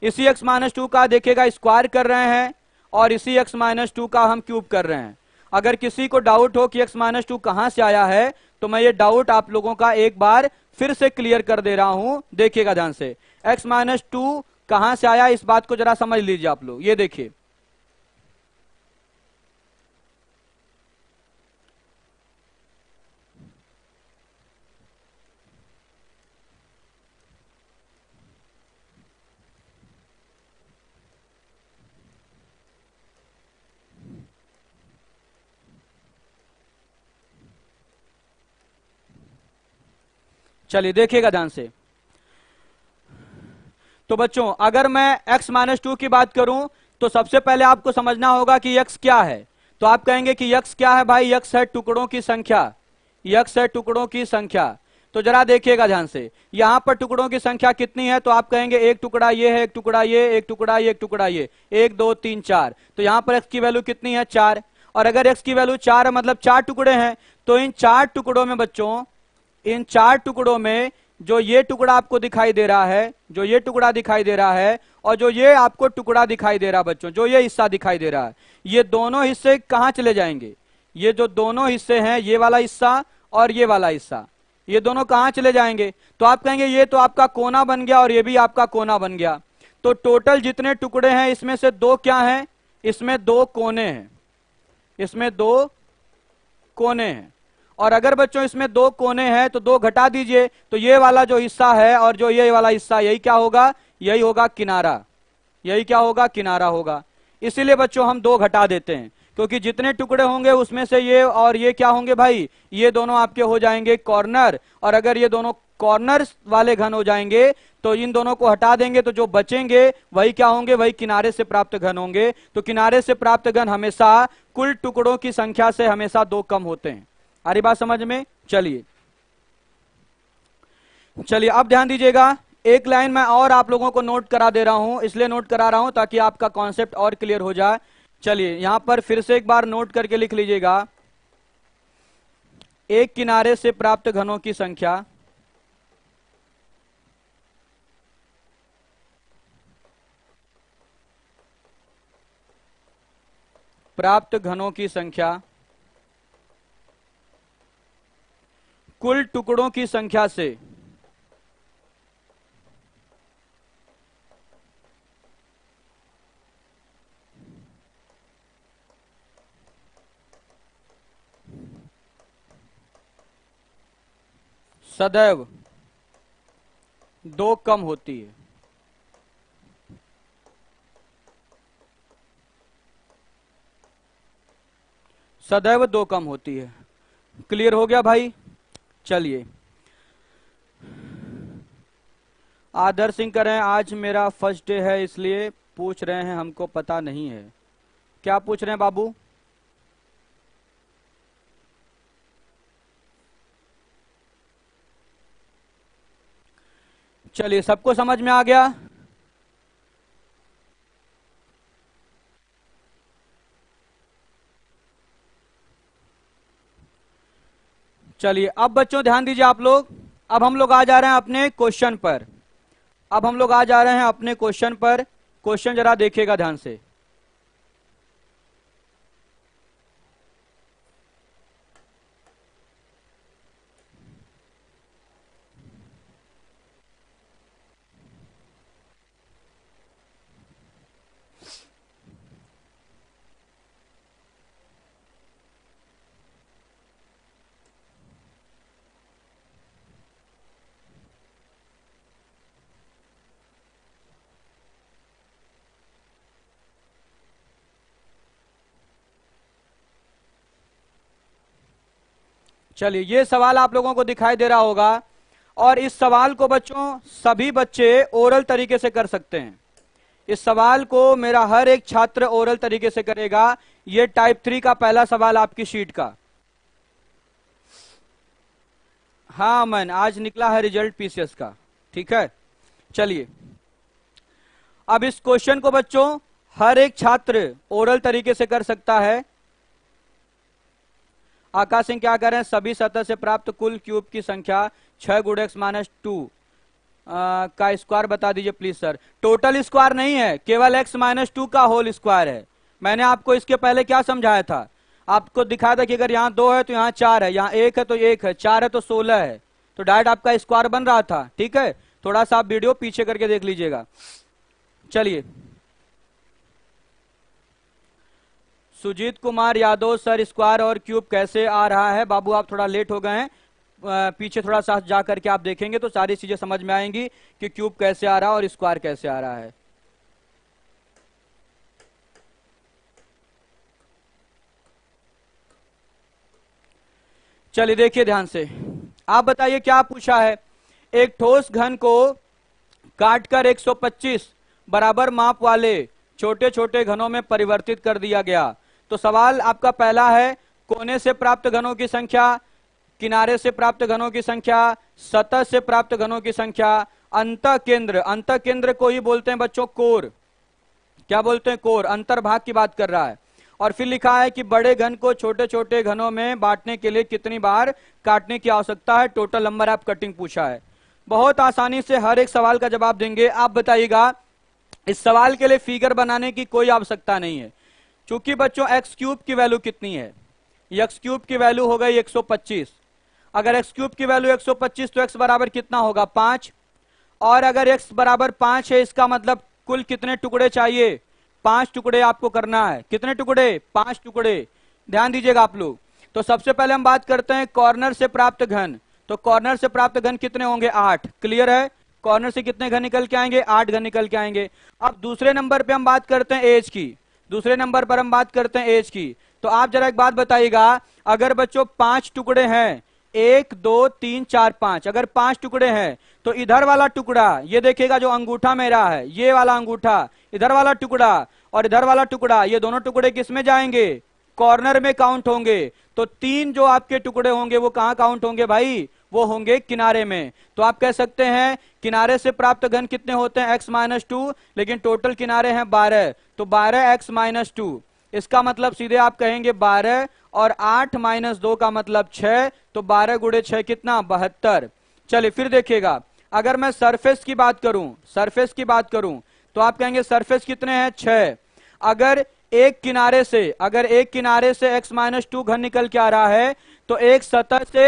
इसी एक्स माइनस टू का देखेगा स्क्वायर कर रहे हैं और इसी एक्स माइनस टू का हम क्यूब कर रहे हैं अगर किसी को डाउट हो कि एक्स माइनस टू कहां से आया है तो मैं ये डाउट आप लोगों का एक बार फिर से क्लियर कर दे रहा हूं देखिएगा ध्यान से एक्स माइनस टू कहां से आया इस बात को जरा समझ लीजिए आप लोग ये देखिए चलिए देखिएगा ध्यान से तो बच्चों अगर मैं x माइनस टू की बात करूं तो सबसे पहले आपको समझना होगा कि x क्या है तो आप कहेंगे कि x क्या है भाई x है टुकड़ों की संख्या x है टुकड़ों की संख्या तो जरा देखिएगा ध्यान से यहां पर टुकड़ों की संख्या कितनी है तो आप कहेंगे एक टुकड़ा ये है एक टुकड़ा ये एक टुकड़ा ये एक टुकड़ा ये एक दो तीन चार तो यहां पर एक्स की वैल्यू कितनी है चार और अगर एक्स की वैल्यू चार है मतलब चार टुकड़े हैं तो इन चार टुकड़ों में बच्चों इन चार टुकड़ों में जो ये टुकड़ा आपको दिखाई दे रहा है जो ये टुकड़ा दिखाई दे रहा है और जो ये आपको टुकड़ा दिखाई दे रहा है बच्चों जो ये हिस्सा दिखाई दे रहा है ये दोनों हिस्से कहाँ चले जाएंगे ये जो दोनों हिस्से हैं ये वाला हिस्सा और ये वाला हिस्सा ये दोनों कहाँ चले जाएंगे तो आप कहेंगे ये तो आपका कोना बन गया और ये भी आपका कोना बन गया तो टोटल जितने टुकड़े हैं इसमें से दो क्या है इसमें दो कोने हैं इसमें दो कोने हैं और अगर बच्चों इसमें दो कोने हैं तो दो घटा दीजिए तो ये वाला जो हिस्सा है और जो ये वाला हिस्सा यही क्या होगा यही होगा किनारा यही क्या होगा किनारा होगा इसीलिए बच्चों हम दो घटा देते हैं क्योंकि जितने टुकड़े होंगे उसमें से ये और ये क्या होंगे भाई ये दोनों आपके हो जाएंगे कॉर्नर और अगर ये दोनों कॉर्नर वाले घन हो जाएंगे तो इन दोनों को हटा देंगे तो जो बचेंगे वही क्या होंगे वही किनारे से प्राप्त घन होंगे तो किनारे से प्राप्त घन हमेशा कुल टुकड़ों की संख्या से हमेशा दो कम होते हैं आ रही बात समझ में चलिए चलिए अब ध्यान दीजिएगा एक लाइन मैं और आप लोगों को नोट करा दे रहा हूं इसलिए नोट करा रहा हूं ताकि आपका कॉन्सेप्ट और क्लियर हो जाए चलिए यहां पर फिर से एक बार नोट करके लिख लीजिएगा एक किनारे से प्राप्त घनों की संख्या प्राप्त घनों की संख्या कुल टुकड़ों की संख्या से सदैव दो कम होती है सदैव दो कम होती है क्लियर हो गया भाई चलिए आदर सिंह रहे हैं आज मेरा फर्स्ट डे है इसलिए पूछ रहे हैं हमको पता नहीं है क्या पूछ रहे हैं बाबू चलिए सबको समझ में आ गया चलिए अब बच्चों ध्यान दीजिए आप लोग अब हम लोग आ जा रहे हैं अपने क्वेश्चन पर अब हम लोग आ जा रहे हैं अपने क्वेश्चन पर क्वेश्चन जरा देखिएगा ध्यान से चलिए ये सवाल आप लोगों को दिखाई दे रहा होगा और इस सवाल को बच्चों सभी बच्चे ओरल तरीके से कर सकते हैं इस सवाल को मेरा हर एक छात्र ओरल तरीके से करेगा ये टाइप थ्री का पहला सवाल आपकी शीट का हाँ अमन आज निकला है रिजल्ट पीसीएस का ठीक है चलिए अब इस क्वेश्चन को बच्चों हर एक छात्र ओरल तरीके से कर सकता है आकाश सिंह क्या कह रहे हैं सभी सतह से प्राप्त कुल क्यूब की संख्या छह गुड एक्स माइनस टू का स्क्वायर बता दीजिए प्लीज सर टोटल स्क्वायर नहीं है केवल एक्स माइनस टू का होल स्क्वायर है मैंने आपको इसके पहले क्या समझाया था आपको दिखाया था कि अगर यहाँ दो है तो यहाँ चार है यहाँ एक है तो एक है चार है तो सोलह है तो डायरेक्ट आपका स्क्वायर बन रहा था ठीक है थोड़ा सा आप वीडियो पीछे करके देख लीजिएगा चलिए सुजीत कुमार यादव सर स्क्वायर और क्यूब कैसे आ रहा है बाबू आप थोड़ा लेट हो गए हैं पीछे थोड़ा सा जा करके आप देखेंगे तो सारी चीजें समझ में आएंगी कि क्यूब कैसे आ रहा है और स्क्वायर कैसे आ रहा है चलिए देखिए ध्यान से आप बताइए क्या पूछा है एक ठोस घन को काटकर 125 बराबर माप वाले छोटे छोटे घनों में परिवर्तित कर दिया गया तो सवाल आपका पहला है कोने से प्राप्त घनों की संख्या किनारे से प्राप्त घनों की संख्या सतह से प्राप्त घनों की संख्या अंत केंद्र अंत केंद्र को ही बोलते हैं बच्चों कोर क्या बोलते हैं कोर अंतरभाग की बात कर रहा है और फिर लिखा है कि बड़े घन को छोटे छोटे घनों में बांटने के लिए कितनी बार काटने की आवश्यकता है टोटल नंबर आप कटिंग पूछा है बहुत आसानी से हर एक सवाल का जवाब देंगे आप बताइएगा इस सवाल के लिए फिगर बनाने की कोई आवश्यकता नहीं है चूंकि बच्चों एक्स क्यूब की वैल्यू कितनी है एक्स क्यूब की वैल्यू हो गई 125 अगर एक्स क्यूब की वैल्यू 125 तो एक्स बराबर कितना होगा पांच और अगर एक्स बराबर पांच है इसका मतलब कुल कितने टुकड़े चाहिए पांच टुकड़े आपको करना है कितने टुकड़े पांच टुकड़े ध्यान दीजिएगा आप लोग तो सबसे पहले हम बात करते हैं कॉर्नर से प्राप्त घन तो कॉर्नर से प्राप्त घन कितने होंगे आठ क्लियर है कॉर्नर से कितने घन निकल के आएंगे आठ घन निकल के आएंगे अब दूसरे नंबर पे हम बात करते हैं एज की दूसरे नंबर पर हम बात करते हैं एज की तो आप जरा एक बात बताइएगा अगर बच्चों पांच टुकड़े हैं एक दो तीन चार पांच अगर पांच टुकड़े हैं तो इधर वाला टुकड़ा ये देखेगा जो अंगूठा मेरा है ये वाला अंगूठा इधर वाला टुकड़ा और इधर वाला टुकड़ा ये दोनों टुकड़े किसमें जाएंगे कॉर्नर में काउंट होंगे तो तीन जो आपके टुकड़े होंगे वो कहां काउंट होंगे भाई वो होंगे किनारे में तो आप कह सकते हैं किनारे से प्राप्त घन कितने होते हैं एक्स माइनस टू लेकिन टोटल किनारे हैं बारह तो बारह एक्स माइनस टू इसका मतलब सीधे आप कहेंगे बारह और आठ माइनस दो का मतलब छह तो बारह गुड़े छह कितना बहत्तर चलिए फिर देखिएगा अगर मैं सरफेस की बात करूं सरफेस की बात करूं तो आप कहेंगे सरफेस कितने हैं छह अगर एक किनारे से अगर एक किनारे से x माइनस टू घन निकल के आ रहा है तो एक सतह से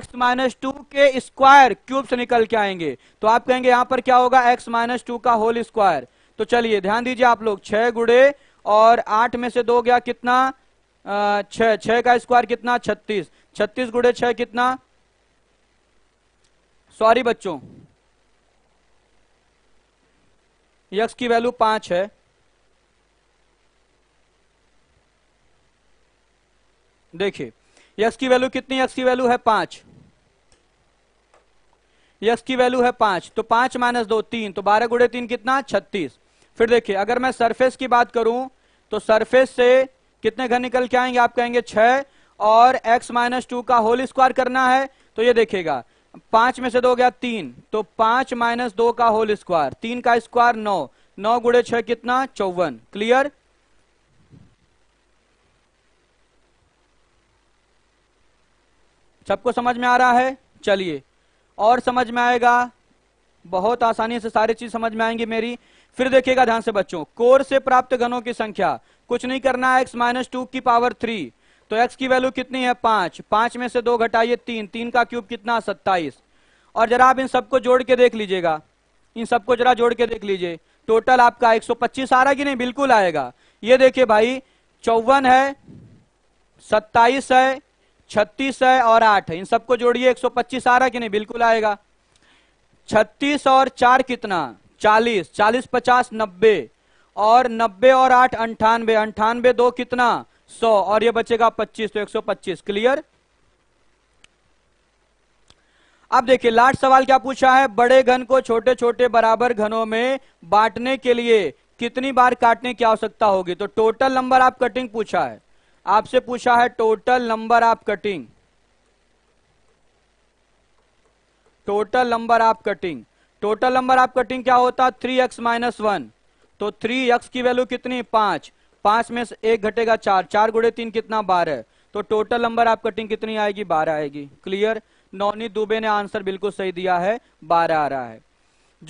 x माइनस टू के स्क्वायर क्यूब से निकल के आएंगे तो आप कहेंगे यहां पर क्या होगा x माइनस टू का होल स्क्वायर तो चलिए ध्यान दीजिए आप लोग छह गुड़े और आठ में से दो गया कितना छह छह का स्क्वायर कितना छत्तीस छत्तीस गुड़े छह कितना सॉरी बच्चों यक्स की वैल्यू पांच है देखिए यक्स की वैल्यू कितनी यक्स की वैल्यू है पांच यस की वैल्यू है पांच तो पांच माइनस दो तीन तो बारह गुड़े तीन कितना छत्तीस फिर देखिए अगर मैं सरफेस की बात करूं तो सरफेस से कितने घर निकल के आएंगे आप कहेंगे छह और x माइनस टू का होल स्क्वायर करना है तो ये देखेगा पांच में से दो गया तीन तो पांच माइनस दो का होल स्क्वायर तीन का स्क्वायर नौ नौ गुड़े छह कितना चौवन क्लियर सबको समझ में आ रहा है चलिए और समझ में आएगा बहुत आसानी से सारी चीज समझ में आएंगी मेरी फिर देखिएगा ध्यान से बच्चों कोर से प्राप्त घनों की संख्या कुछ नहीं करना है एक्स माइनस टू की पावर थ्री तो एक्स की वैल्यू कितनी है पांच पांच में से दो घटाइए तीन तीन का क्यूब कितना सत्ताईस और जरा आप इन सबको जोड़ के देख लीजिएगा इन सबको जरा जोड़ के देख लीजिए टोटल आपका पच्चीस आ रहा कि नहीं बिल्कुल आएगा ये देखिए भाई चौवन है सत्ताईस है छत्तीस है और आठ इन सबको जोड़िए 125 आ रहा कि नहीं बिल्कुल आएगा छत्तीस और चार कितना चालीस चालीस पचास नब्बे और नब्बे और आठ अंठानवे अंठानवे दो कितना सौ और ये बचेगा पच्चीस तो एक सौ पच्चीस क्लियर अब देखिए लास्ट सवाल क्या पूछा है बड़े घन को छोटे छोटे बराबर घनों में बांटने के लिए कितनी बार काटने की आवश्यकता होगी तो टोटल नंबर आप कटिंग पूछा है आपसे पूछा है total number of cutting total number of cutting total number of cutting क्या होता है थ्री एक्स माइनस वन तो थ्री एक्स की वैल्यू कितनी पांच पांच में से एक घटेगा चार चार गुड़े तीन कितना बारह तो टोटल नंबर ऑफ कटिंग कितनी आएगी बारह आएगी क्लियर नौनी दुबे ने आंसर बिल्कुल सही दिया है बारह आ रहा है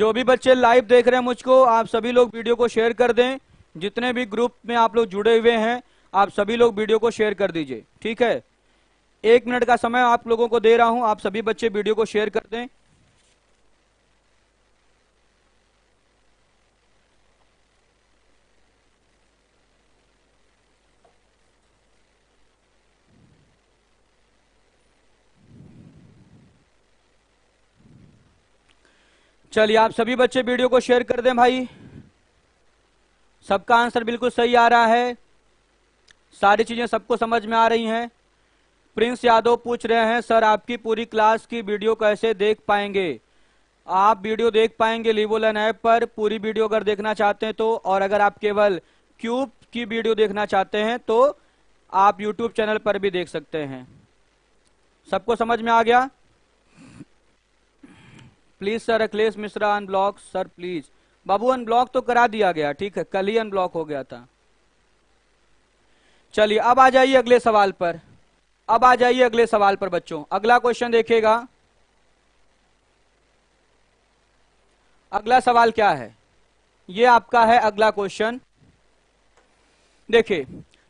जो भी बच्चे लाइव देख रहे हैं मुझको आप सभी लोग वीडियो को शेयर कर दें जितने भी ग्रुप में आप लोग जुड़े हुए हैं आप सभी लोग वीडियो को शेयर कर दीजिए ठीक है एक मिनट का समय आप लोगों को दे रहा हूं आप सभी बच्चे वीडियो को शेयर कर दें चलिए आप सभी बच्चे वीडियो को शेयर कर दें भाई सबका आंसर बिल्कुल सही आ रहा है सारी चीज़ें सबको समझ में आ रही हैं प्रिंस यादव पूछ रहे हैं सर आपकी पूरी क्लास की वीडियो कैसे देख पाएंगे आप वीडियो देख पाएंगे लिवोलन ऐप पर पूरी वीडियो अगर देखना चाहते हैं तो और अगर आप केवल क्यूब की वीडियो देखना चाहते हैं तो आप यूट्यूब चैनल पर भी देख सकते हैं सबको समझ में आ गया please sir Akhilesh Mishra unblock sir please बाबू अनब्लॉक तो करा दिया गया ठीक है कल ही अनब्लॉक हो गया था चलिए अब आ जाइए अगले सवाल पर अब आ जाइए अगले सवाल पर बच्चों अगला क्वेश्चन देखिएगा अगला सवाल क्या है ये आपका है अगला क्वेश्चन देखिए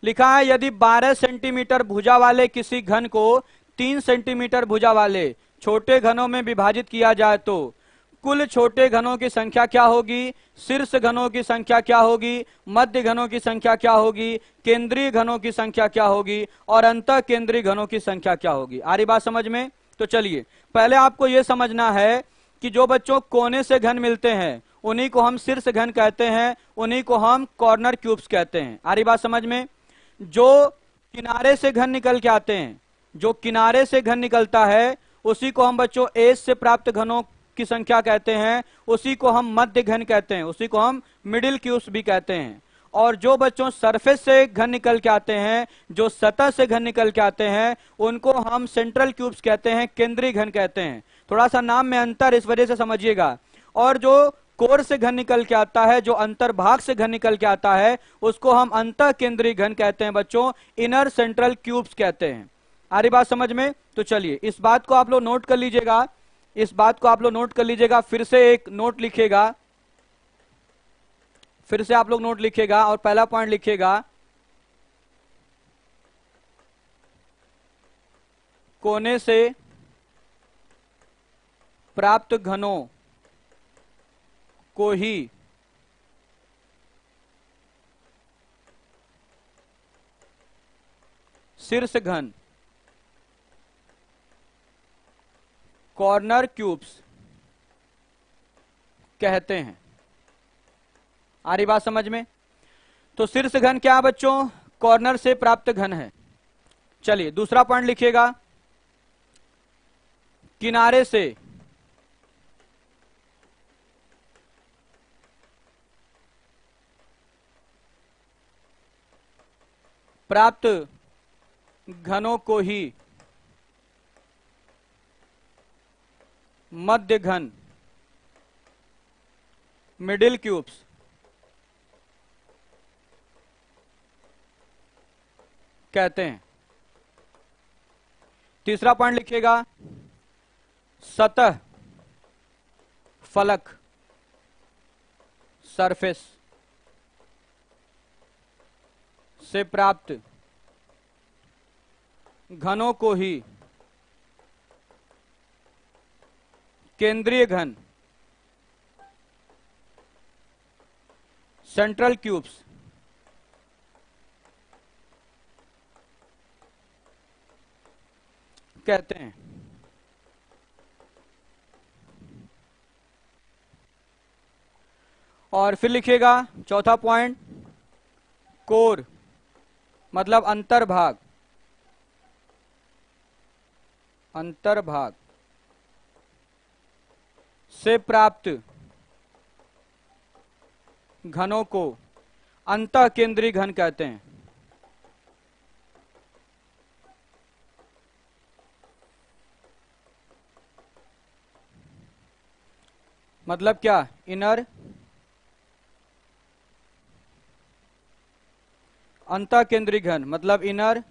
लिखा है यदि 12 सेंटीमीटर भुजा वाले किसी घन को 3 सेंटीमीटर भुजा वाले छोटे घनों में विभाजित किया जाए तो कुल छोटे घनों की संख्या क्या होगी शीर्ष घनों की संख्या क्या होगी मध्य घनों की संख्या क्या होगी केंद्रीय घनों की संख्या क्या होगी और अंत केंद्रीय घनों की संख्या क्या होगी आ रही बात समझ में तो चलिए पहले आपको यह समझना है कि जो बच्चों कोने से घन मिलते हैं उन्हीं को हम शीर्ष घन कहते हैं उन्हीं को हम कॉर्नर क्यूब्स कहते हैं आ रही बात समझ में जो किनारे से घन निकल के आते हैं जो किनारे से घन निकलता है उसी को हम बच्चों एस से प्राप्त घनों की संख्या कहते हैं उसी को हम मध्य घन कहते हैं उसी को हम मिडिल क्यूब्स भी कहते हैं और जो बच्चों सरफेस से घन निकल के आते हैं जो सतह से घन निकल के आते हैं उनको हम सेंट्रल क्यूब्स कहते हैं केंद्रीय घन कहते हैं थोड़ा सा नाम में अंतर इस वजह से समझिएगा और जो कोर से घन निकल के आता है जो अंतर भाग से घन निकल के आता है उसको हम अंत केंद्रीय घन कहते हैं बच्चों इनर सेंट्रल क्यूब्स कहते हैं आ रही बात समझ में तो चलिए इस बात को आप लोग नोट कर लीजिएगा इस बात को आप लोग नोट कर लीजिएगा फिर से एक नोट लिखेगा फिर से आप लोग नोट लिखेगा और पहला पॉइंट लिखेगा कोने से प्राप्त घनों को ही शीर्ष घन कॉर्नर क्यूब्स कहते हैं आ रही बात समझ में तो शीर्ष घन क्या बच्चों कॉर्नर से प्राप्त घन है चलिए दूसरा पॉइंट लिखिएगा किनारे से प्राप्त घनों को ही मध्य घन मिडिल क्यूब्स कहते हैं तीसरा पॉइंट लिखिएगा सतह फलक सरफेस से प्राप्त घनों को ही केंद्रीय घन सेंट्रल क्यूब्स कहते हैं और फिर लिखिएगा चौथा पॉइंट कोर मतलब अंतर भाग से प्राप्त घनों को अंत केंद्रीय घन कहते हैं मतलब क्या इनर अंत केंद्रीय घन मतलब इनर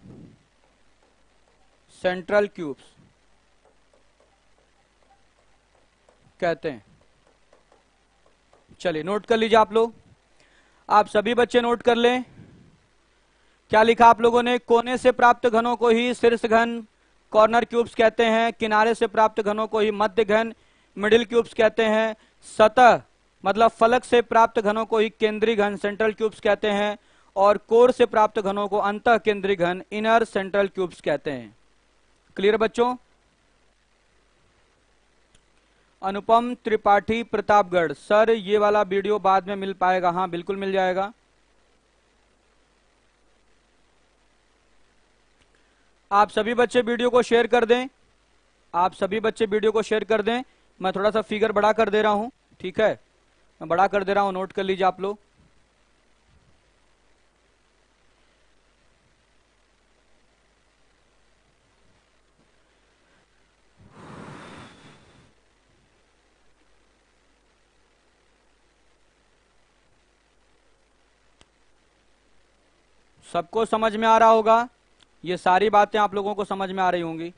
सेंट्रल क्यूब्स कहते हैं चलिए नोट कर लीजिए आप लोग आप सभी बच्चे नोट कर लें क्या लिखा आप लोगों ने कोने से प्राप्त घनों को ही शीर्ष घन कॉर्नर क्यूब्स कहते हैं किनारे से प्राप्त घनों को ही मध्य घन मिडिल क्यूब्स कहते हैं सतह मतलब फलक से प्राप्त घनों को ही केंद्रीय घन सेंट्रल क्यूब्स कहते हैं और कोर से प्राप्त घनों को अंत केंद्रीय घन इनर सेंट्रल क्यूब्स कहते हैं क्लियर बच्चों अनुपम त्रिपाठी प्रतापगढ़ सर ये वाला वीडियो बाद में मिल पाएगा हाँ बिल्कुल मिल जाएगा आप सभी बच्चे वीडियो को शेयर कर दें आप सभी बच्चे वीडियो को शेयर कर दें मैं थोड़ा सा फिगर बड़ा कर दे रहा हूं ठीक है मैं बड़ा कर दे रहा हूं नोट कर लीजिए आप लोग सबको समझ में आ रहा होगा ये सारी बातें आप लोगों को समझ में आ रही होंगी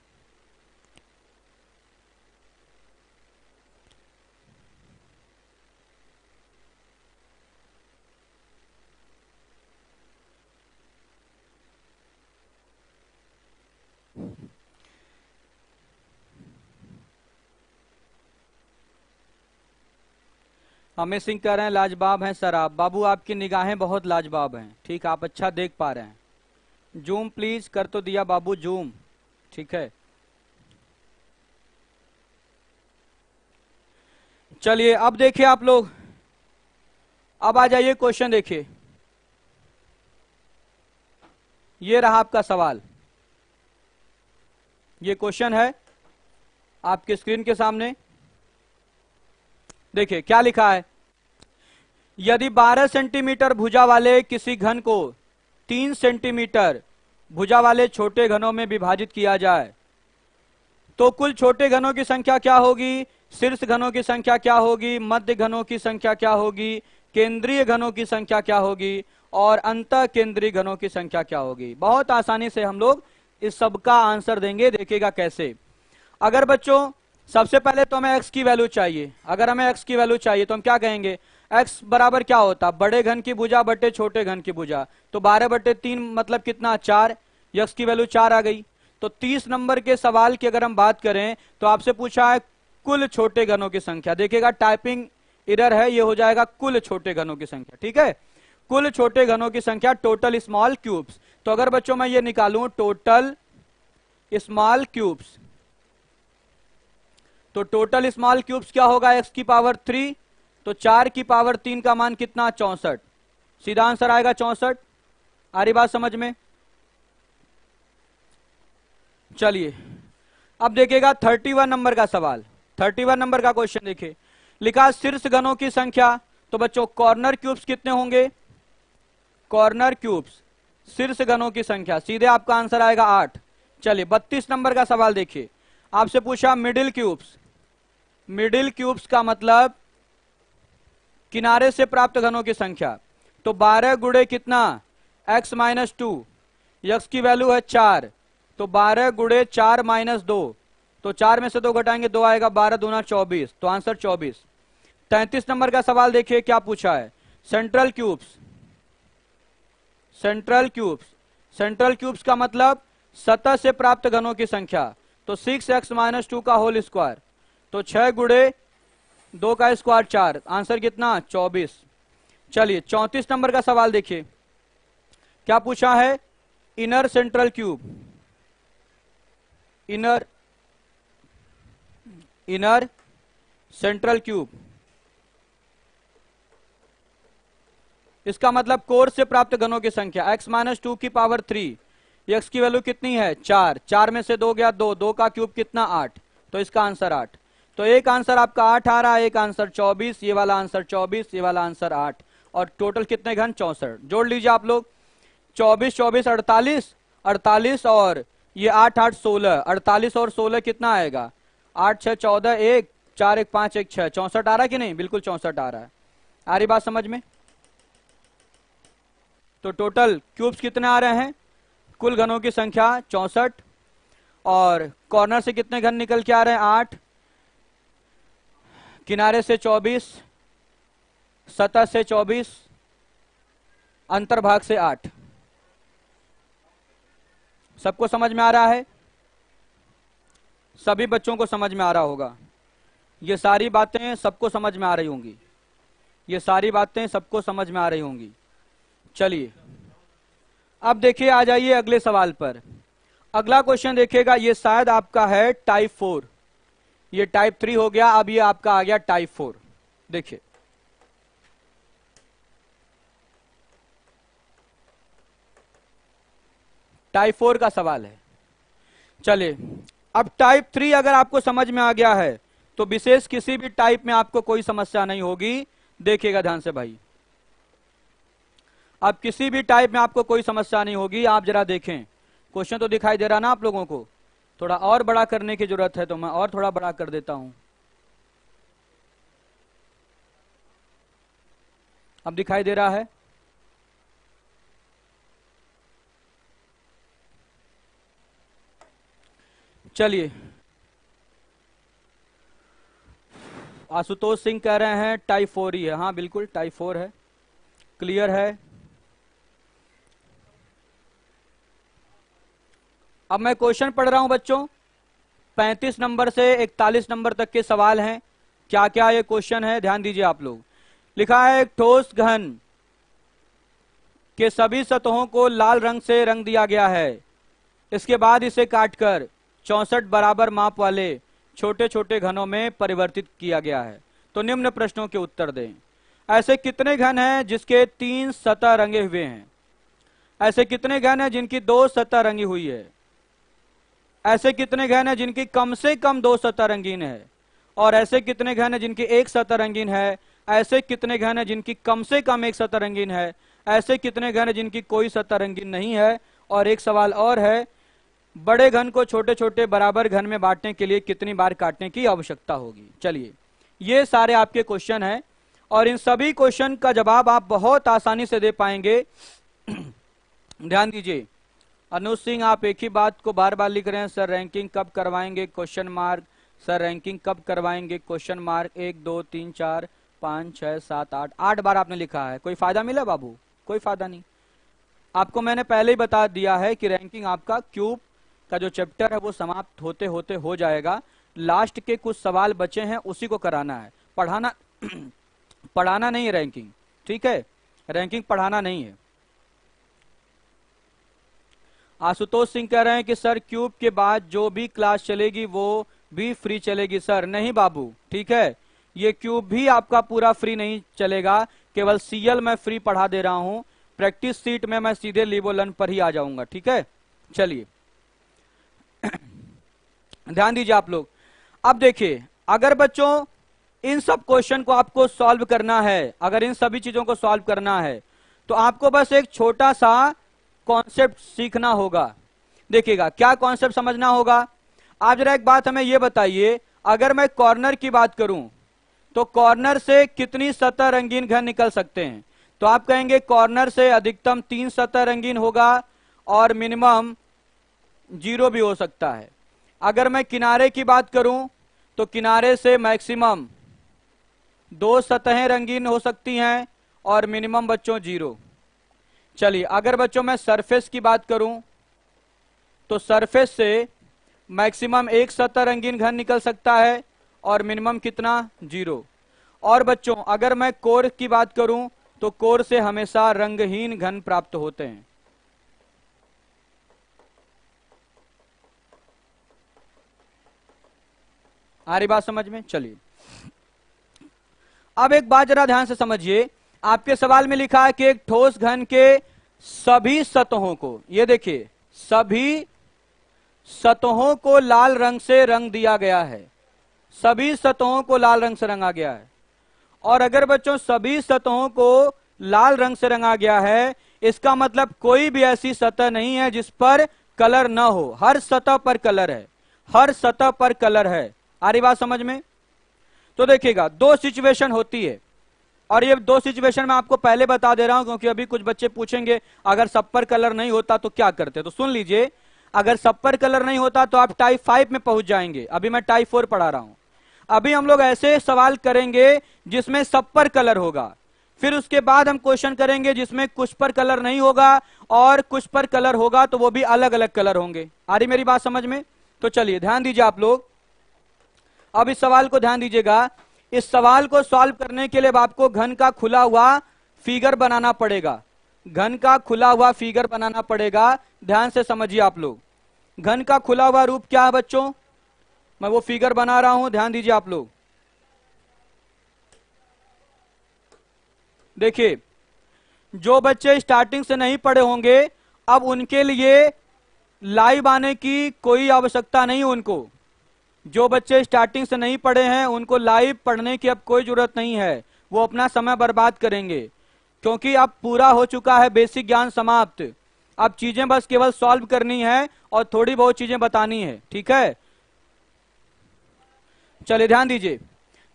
हमें सिंह कह रहे हैं लाजवाब हैं सर आप बाबू आपकी निगाहें बहुत लाजवाब हैं ठीक आप अच्छा देख पा रहे हैं जूम प्लीज कर तो दिया बाबू जूम ठीक है चलिए अब देखिए आप लोग अब आ जाइए क्वेश्चन देखिए ये रहा आपका सवाल ये क्वेश्चन है आपके स्क्रीन के सामने देखिए क्या लिखा है यदि 12 सेंटीमीटर भुजा वाले किसी घन को 3 सेंटीमीटर भुजा वाले छोटे घनों में विभाजित किया जाए तो कुल छोटे घनों की संख्या क्या होगी शीर्ष घनों की संख्या क्या होगी मध्य घनों की संख्या क्या होगी केंद्रीय घनों की संख्या क्या होगी और अंत केंद्रीय घनों की संख्या क्या होगी बहुत आसानी से हम लोग इस सबका आंसर देंगे देखिएगा कैसे अगर बच्चों सबसे पहले तो हमें एक्स की वैल्यू चाहिए अगर हमें एक्स की वैल्यू चाहिए तो हम क्या कहेंगे एक्स बराबर क्या होता बड़े घन की भुजा बटे छोटे घन की भुजा तो बारह बटे तीन मतलब कितना चार यक्स की वैल्यू चार आ गई तो तीस नंबर के सवाल की अगर हम बात करें तो आपसे पूछा है कुल छोटे घनों की संख्या देखिएगा टाइपिंग इधर है ये हो जाएगा कुल छोटे घनों की संख्या ठीक है कुल छोटे घनों की संख्या टोटल स्मॉल क्यूब्स तो अगर बच्चों मैं ये निकालू टोटल स्मॉल क्यूब्स तो टोटल स्मॉल क्यूब्स क्या होगा एक्स की पावर थ्री तो चार की पावर तीन का मान कितना चौसठ सीधा आंसर आएगा चौसठ आ रही बात समझ में चलिए अब देखिएगा थर्टी वन नंबर का सवाल थर्टी वन नंबर का क्वेश्चन देखिए लिखा शीर्ष गनों की संख्या तो बच्चों कॉर्नर क्यूब्स कितने होंगे कॉर्नर क्यूब्स शीर्ष घनों की संख्या सीधे आपका आंसर आएगा आठ चलिए बत्तीस नंबर का सवाल देखिए आपसे पूछा मिडिल क्यूब्स मिडिल क्यूब्स का मतलब किनारे से प्राप्त घनों की संख्या तो 12 गुड़े कितना x माइनस टू यक्स की वैल्यू है चार तो 12 गुड़े चार माइनस दो तो चार में से दो घटाएंगे दो आएगा बारह दूना चौबीस तो आंसर चौबीस तैतीस नंबर का सवाल देखिए क्या पूछा है central cubes central cubes central cubes का मतलब सतह से प्राप्त घनों की संख्या तो सिक्स एक्स माइनस टू का होल स्क्वायर तो छह गुड़े दो का स्क्वायर चार आंसर कितना चौबीस चलिए चौतीस नंबर का सवाल देखिए क्या पूछा है inner central cube inner inner central cube इसका मतलब कोर से प्राप्त घनों की संख्या x माइनस टू की पावर थ्री x की वैल्यू कितनी है चार चार में से दो गया दो दो का क्यूब कितना आठ तो इसका आंसर आठ तो एक आंसर आपका आठ आ रहा है एक आंसर चौबीस ये वाला आंसर चौबीस ये वाला आंसर आठ और टोटल कितने घन चौसठ जोड़ लीजिए आप लोग चौबीस चौबीस अड़तालीस अड़तालीस और ये आठ आठ सोलह अड़तालीस और सोलह कितना आएगा आठ छः चौदह एक चार एक पाँच एक छः चौंसठ आ रहा है कि नहीं बिल्कुल चौंसठ आ रहा है आ रही बात समझ में तो टोटल क्यूब्स कितने आ रहे हैं कुल घनों की संख्या चौंसठ और कॉर्नर से कितने घन निकल के आ रहे हैं आठ किनारे से 24, सतह से 24, अंतर्भाग से 8। सबको समझ में आ रहा है सभी बच्चों को समझ में आ रहा होगा ये सारी बातें सबको समझ में आ रही होंगी ये सारी बातें सबको समझ में आ रही होंगी चलिए अब देखिए आ जाइए अगले सवाल पर अगला क्वेश्चन देखिएगा ये शायद आपका है टाइप फोर ये टाइप थ्री हो गया अब ये आपका आ गया टाइप फोर देखिए टाइप फोर का सवाल है चलिए अब टाइप थ्री अगर आपको समझ में आ गया है तो विशेष किसी भी टाइप में आपको कोई समस्या नहीं होगी देखिएगा ध्यान से भाई अब किसी भी टाइप में आपको कोई समस्या नहीं होगी आप जरा देखें क्वेश्चन तो दिखाई दे रहा ना आप लोगों को थोड़ा और बड़ा करने की जरूरत है तो मैं और थोड़ा बड़ा कर देता हूं अब दिखाई दे रहा है चलिए आशुतोष सिंह कह रहे हैं ही है हाँ बिल्कुल टाइफोर है क्लियर है अब मैं क्वेश्चन पढ़ रहा हूं बच्चों 35 नंबर से 41 नंबर तक के सवाल हैं क्या क्या ये क्वेश्चन है ध्यान दीजिए आप लोग लिखा है एक ठोस घन के सभी सतहों को लाल रंग से रंग दिया गया है इसके बाद इसे काटकर चौसठ बराबर माप वाले छोटे छोटे घनों में परिवर्तित किया गया है तो निम्न प्रश्नों के उत्तर दें ऐसे कितने घन हैं जिसके तीन सतह रंगे हुए हैं ऐसे कितने घन हैं जिनकी दो सतह रंगी हुई है ऐसे कितने घन है जिनकी कम से कम दो सतह रंगीन है और ऐसे कितने घन है जिनकी एक सतह रंगीन है ऐसे कितने गहन है जिनकी कम से कम एक सतह रंगीन है ऐसे कितने घन है जिनकी कोई सतह रंगीन नहीं है और एक सवाल और है बड़े घन को छोटे छोटे बराबर घन में बांटने के लिए कितनी बार काटने की आवश्यकता होगी चलिए ये सारे आपके क्वेश्चन हैं और इन सभी क्वेश्चन का जवाब आप बहुत आसानी से दे पाएंगे ध्यान दीजिए अनुज सिंह आप एक ही बात को बार बार लिख रहे हैं सर रैंकिंग कब करवाएंगे क्वेश्चन मार्क सर रैंकिंग कब करवाएंगे क्वेश्चन मार्क एक दो तीन चार पाँच छः सात आठ आठ बार आपने लिखा है कोई फायदा मिला बाबू कोई फायदा नहीं आपको मैंने पहले ही बता दिया है कि रैंकिंग आपका क्यूब का जो चैप्टर है वो समाप्त होते होते हो जाएगा लास्ट के कुछ सवाल बचे हैं उसी को कराना है पढ़ाना पढ़ाना नहीं है रैंकिंग ठीक है रैंकिंग पढ़ाना नहीं है आशुतोष सिंह कह रहे हैं कि सर क्यूब के बाद जो भी क्लास चलेगी वो भी फ्री चलेगी सर नहीं बाबू ठीक है ये क्यूब भी आपका पूरा फ्री नहीं चलेगा केवल सीएल मैं फ्री पढ़ा दे रहा हूँ प्रैक्टिस सीट में मैं सीधे लिबोलन पर ही आ जाऊंगा ठीक है चलिए ध्यान दीजिए आप लोग अब देखिए अगर बच्चों इन सब क्वेश्चन को आपको सॉल्व करना है अगर इन सभी चीजों को सॉल्व करना है तो आपको बस एक छोटा सा कॉन्सेप्ट सीखना होगा देखिएगा क्या कॉन्सेप्ट समझना होगा आप जरा एक बात हमें यह बताइए अगर मैं कॉर्नर की बात करूं तो कॉर्नर से कितनी सतह रंगीन घर निकल सकते हैं तो आप कहेंगे कॉर्नर से अधिकतम तीन सतह रंगीन होगा और मिनिमम जीरो भी हो सकता है अगर मैं किनारे की बात करूं तो किनारे से मैक्सिमम दो सतहें रंगीन हो सकती हैं और मिनिमम बच्चों जीरो चलिए अगर बच्चों मैं सरफेस की बात करूं तो सरफेस से मैक्सिमम एक सत्तर रंगीन घन निकल सकता है और मिनिमम कितना जीरो और बच्चों अगर मैं कोर की बात करूं तो कोर से हमेशा रंगहीन घन प्राप्त होते हैं आ रही बात समझ में चलिए अब एक बात जरा ध्यान से समझिए आपके सवाल में लिखा है कि एक ठोस घन के सभी सतहों को ये देखिए सभी सतहों को लाल रंग से रंग दिया गया है सभी सतहों को लाल रंग से रंगा गया है और अगर बच्चों सभी सतहों को लाल रंग से रंगा गया है इसका मतलब कोई भी ऐसी सतह नहीं है जिस पर कलर ना हो हर सतह पर कलर है हर सतह पर कलर है आ रही बात समझ में तो देखिएगा दो सिचुएशन होती है और ये दो सिचुएशन मैं आपको पहले बता दे रहा हूं क्योंकि अभी कुछ बच्चे पूछेंगे अगर सब पर कलर नहीं होता तो क्या करते तो सुन लीजिए अगर सब पर कलर नहीं होता तो आप टाइप फाइव में पहुंच जाएंगे अभी मैं टाइप फोर पढ़ा रहा हूं अभी हम लोग ऐसे सवाल करेंगे जिसमें सब पर कलर होगा फिर उसके बाद हम क्वेश्चन करेंगे जिसमें कुछ पर कलर नहीं होगा और कुछ पर कलर होगा तो वो भी अलग अलग कलर होंगे आ रही मेरी बात समझ में तो चलिए ध्यान दीजिए आप लोग अब इस सवाल को ध्यान दीजिएगा इस सवाल को सॉल्व करने के लिए आपको घन का खुला हुआ फिगर बनाना पड़ेगा घन का खुला हुआ फिगर बनाना पड़ेगा ध्यान से समझिए आप लोग घन का खुला हुआ रूप क्या है बच्चों मैं वो फिगर बना रहा हूं ध्यान दीजिए आप लोग देखिए जो बच्चे स्टार्टिंग से नहीं पढ़े होंगे अब उनके लिए लाइव आने की कोई आवश्यकता नहीं उनको जो बच्चे स्टार्टिंग से नहीं पढ़े हैं उनको लाइव पढ़ने की अब कोई जरूरत नहीं है वो अपना समय बर्बाद करेंगे क्योंकि अब पूरा हो चुका है बेसिक ज्ञान समाप्त अब चीजें बस केवल सॉल्व करनी है और थोड़ी बहुत चीजें बतानी है ठीक है चलिए ध्यान दीजिए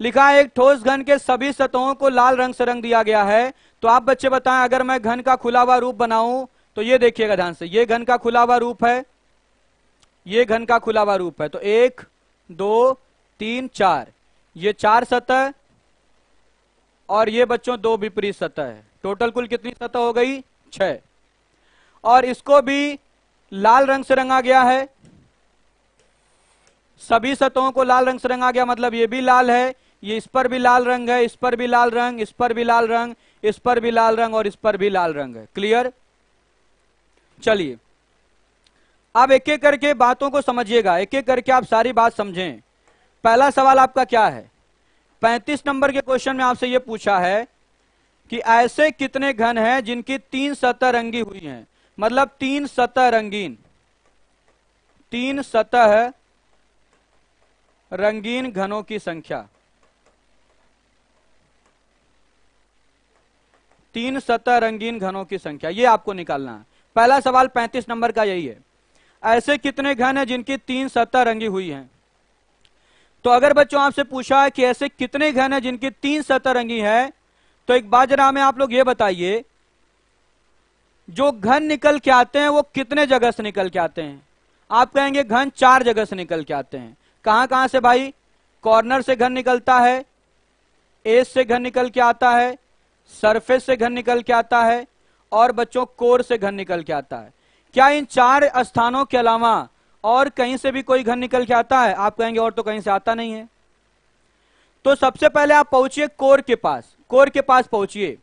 लिखा है एक ठोस घन के सभी सतहों को लाल रंग से रंग दिया गया है तो आप बच्चे बताएं अगर मैं घन का खुला हुआ रूप बनाऊं तो ये देखिएगा ध्यान से ये घन का खुला हुआ रूप है ये घन का खुला हुआ रूप है तो एक दो तीन चार ये चार सतह और ये बच्चों दो विपरीत सतह है टोटल कुल कितनी सतह हो गई छ और इसको भी लाल रंग से रंगा गया है सभी सतहों को लाल रंग से रंगा गया मतलब ये भी लाल है ये इस पर भी लाल रंग है इस पर भी लाल रंग इस पर भी लाल रंग इस पर भी लाल रंग और इस पर भी लाल रंग है क्लियर चलिए आप एक एक करके बातों को समझिएगा एक एक करके आप सारी बात समझें पहला सवाल आपका क्या है 35 नंबर के क्वेश्चन में आपसे यह पूछा है कि ऐसे कितने घन हैं जिनकी तीन सतह रंगी हुई हैं मतलब तीन सतह रंगीन तीन सतह रंगीन घनों की संख्या तीन सतह रंगीन घनों की संख्या ये आपको निकालना है पहला सवाल 35 नंबर का यही है ऐसे कितने घन हैं जिनकी तीन सत्ता रंगी हुई हैं तो अगर बच्चों आपसे पूछा है कि ऐसे कितने घन हैं जिनकी तीन सत्ता रंगी है तो एक बात जरा आप लोग ये बताइए जो घन निकल के आते हैं वो कितने जगह से निकल के आते हैं आप कहेंगे घन चार जगह से निकल के आते हैं कहां कहां से भाई कॉर्नर से घन निकलता है एस से घन निकल के आता है सरफेस से घन निकल के आता है और बच्चों कोर से घन निकल के आता है क्या इन चार स्थानों के अलावा और कहीं से भी कोई घन निकल के आता है आप कहेंगे और तो कहीं से आता नहीं है तो सबसे पहले आप पहुंचिए कोर के पास कोर के पास पहुंचिए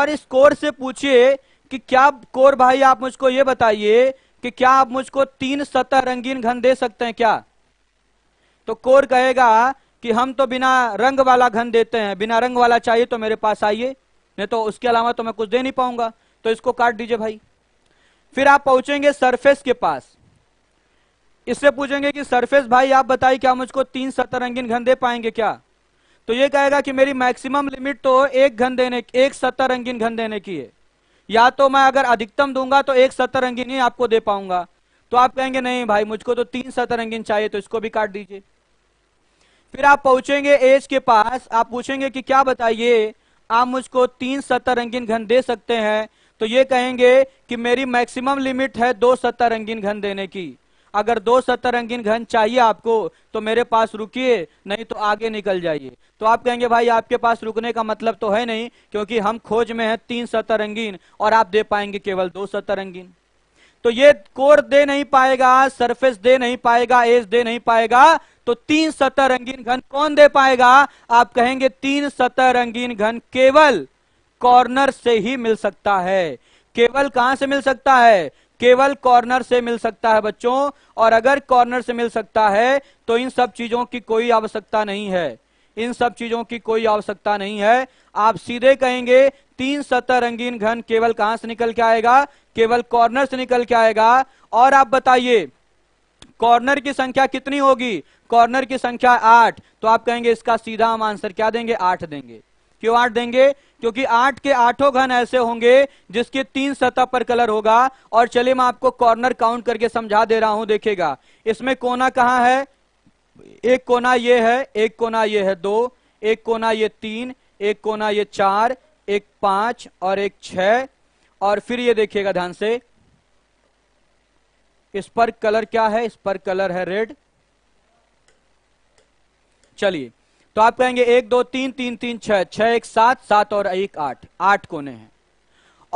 और इस कोर से पूछिए कि क्या कोर भाई आप मुझको ये बताइए कि क्या आप मुझको तीन सतह रंगीन घन दे सकते हैं क्या तो कोर कहेगा कि हम तो बिना रंग वाला घन देते हैं बिना रंग वाला चाहिए तो मेरे पास आइए नहीं तो उसके अलावा तो मैं कुछ दे नहीं पाऊंगा तो इसको काट दीजिए भाई फिर आप पहुंचेंगे सरफेस के पास इससे पूछेंगे कि सरफेस भाई आप बताइए क्या मुझको तीन सतरंगीन घन दे पाएंगे क्या तो ये कहेगा कि मेरी मैक्सिमम लिमिट तो एक घन देने एक सतरंगीन घन देने की है या तो मैं अगर अधिकतम दूंगा तो एक सतरंगीन ही आपको दे पाऊंगा तो आप कहेंगे नहीं भाई मुझको तो तीन सतरंगीन चाहिए तो इसको भी काट दीजिए फिर आप पहुंचेंगे एज के पास आप पूछेंगे कि क्या बताइए आप मुझको तीन सतरंगीन घन दे सकते हैं तो ये कहेंगे कि मेरी मैक्सिमम लिमिट है दो सत्तर रंगीन घन देने की अगर दो सत्तर रंगीन घन चाहिए आपको तो मेरे पास रुकिए नहीं तो आगे निकल जाइए तो आप कहेंगे भाई आपके पास रुकने का मतलब तो है नहीं क्योंकि हम खोज में हैं तीन सत्तर रंगीन और आप दे पाएंगे केवल दो सत्तर रंगीन तो ये कोर दे नहीं पाएगा सरफेस दे नहीं पाएगा एज दे नहीं पाएगा तो तीन सतह रंगीन घन कौन दे पाएगा आप कहेंगे तीन सतह रंगीन घन केवल कॉर्नर से ही मिल सकता है केवल कहां से मिल सकता है केवल कॉर्नर से मिल सकता है बच्चों और अगर कॉर्नर से मिल सकता है तो इन सब चीजों की कोई आवश्यकता नहीं है इन सब चीजों की कोई आवश्यकता नहीं है आप सीधे कहेंगे तीन सतह रंगीन घन केवल कहां से निकल के आएगा केवल कॉर्नर से निकल के आएगा और आप बताइए कॉर्नर की संख्या कितनी होगी कॉर्नर की संख्या आठ तो आप कहेंगे इसका सीधा हम आंसर क्या देंगे आठ देंगे क्यों आठ देंगे क्योंकि आठ के आठों घन ऐसे होंगे जिसके तीन सतह पर कलर होगा और चलिए मैं आपको कॉर्नर काउंट करके समझा दे रहा हूं देखेगा इसमें कोना कहां है एक कोना ये है एक कोना ये है दो एक कोना ये तीन एक कोना ये चार एक पांच और एक छ और फिर ये देखिएगा ध्यान से इस पर कलर क्या है इस पर कलर है रेड चलिए तो आप कहेंगे एक दो तीन तीन तीन छह छह एक सात सात और एक आठ आठ कोने हैं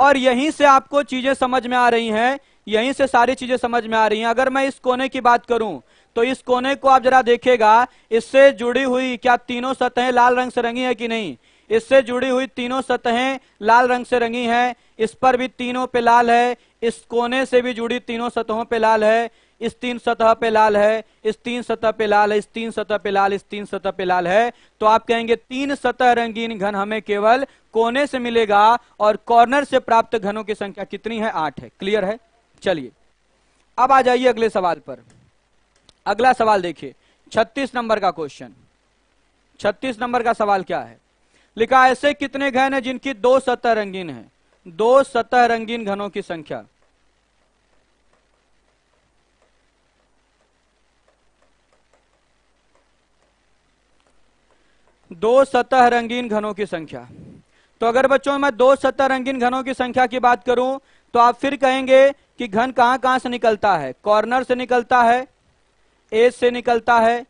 और यहीं से आपको चीजें समझ में आ रही हैं यहीं से सारी चीजें समझ में आ रही हैं अगर मैं इस कोने की बात करूं तो इस कोने को आप जरा देखेगा इससे जुड़ी हुई क्या तीनों सतहें लाल रंग से रंगी है कि नहीं इससे जुड़ी हुई तीनों सतहें लाल रंग से रंगी है इस पर भी तीनों पे लाल है इस कोने से भी जुड़ी तीनों सतहों पे लाल है इस तीन सतह पे लाल है इस तीन सतह पे लाल है इस तीन सतह पे लाल इस तीन सतह पे लाल है तो आप कहेंगे तीन सतह रंगीन घन हमें केवल कोने से मिलेगा और कॉर्नर से प्राप्त घनों की संख्या कितनी है आठ है क्लियर है चलिए अब आ जाइए अगले सवाल पर अगला सवाल देखिए छत्तीस नंबर का क्वेश्चन छत्तीस नंबर का सवाल क्या है लिखा ऐसे कितने घन है जिनकी दो सतह रंगीन है दो सतह रंगीन घनों की संख्या दो सतह रंगीन घनों की संख्या तो अगर बच्चों मैं दो सतह रंगीन घनों की संख्या की बात करूं तो आप फिर कहेंगे कि घन कहां कहां से निकलता है कॉर्नर से निकलता है एज से निकलता है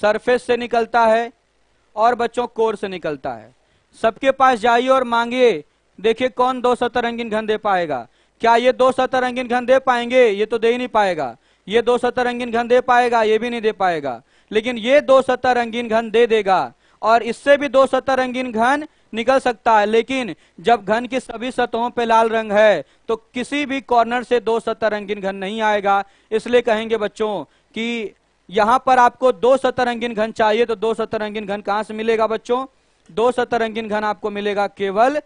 सरफेस से निकलता है और बच्चों कोर से निकलता है सबके पास जाइए और मांगिए देखिए कौन दो सतह रंगीन घन दे पाएगा क्या ये दो सतह रंगीन घन दे पाएंगे ये तो दे ही नहीं पाएगा ये दो सतह रंगीन घन दे पाएगा ये भी नहीं दे पाएगा लेकिन ये दो सतह रंगीन घन दे देगा और इससे भी दो सतह रंगीन घन निकल सकता है लेकिन जब घन की सभी सतहों पर लाल रंग है तो किसी भी कॉर्नर से दो सतह रंगीन घन नहीं आएगा इसलिए कहेंगे बच्चों कि यहां पर आपको दो सतह रंगीन घन चाहिए तो दो सतह रंगीन घन कहां से मिलेगा बच्चों दो सतह रंगीन घन आपको मिलेगा केवल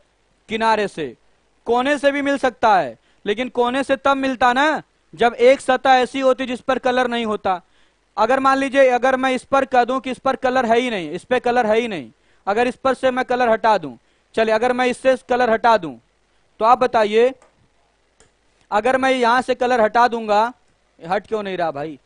किनारे से कोने से भी मिल सकता है लेकिन कोने से तब मिलता ना जब एक सतह ऐसी होती जिस पर कलर नहीं होता अगर मान लीजिए अगर मैं इस पर कह दूं कि इस पर कलर है ही नहीं इस पर कलर है ही नहीं अगर इस पर से मैं कलर हटा दूं चलिए अगर मैं इससे कलर हटा दूं तो आप बताइए अगर मैं यहां से कलर हटा दूंगा हट क्यों नहीं रहा भाई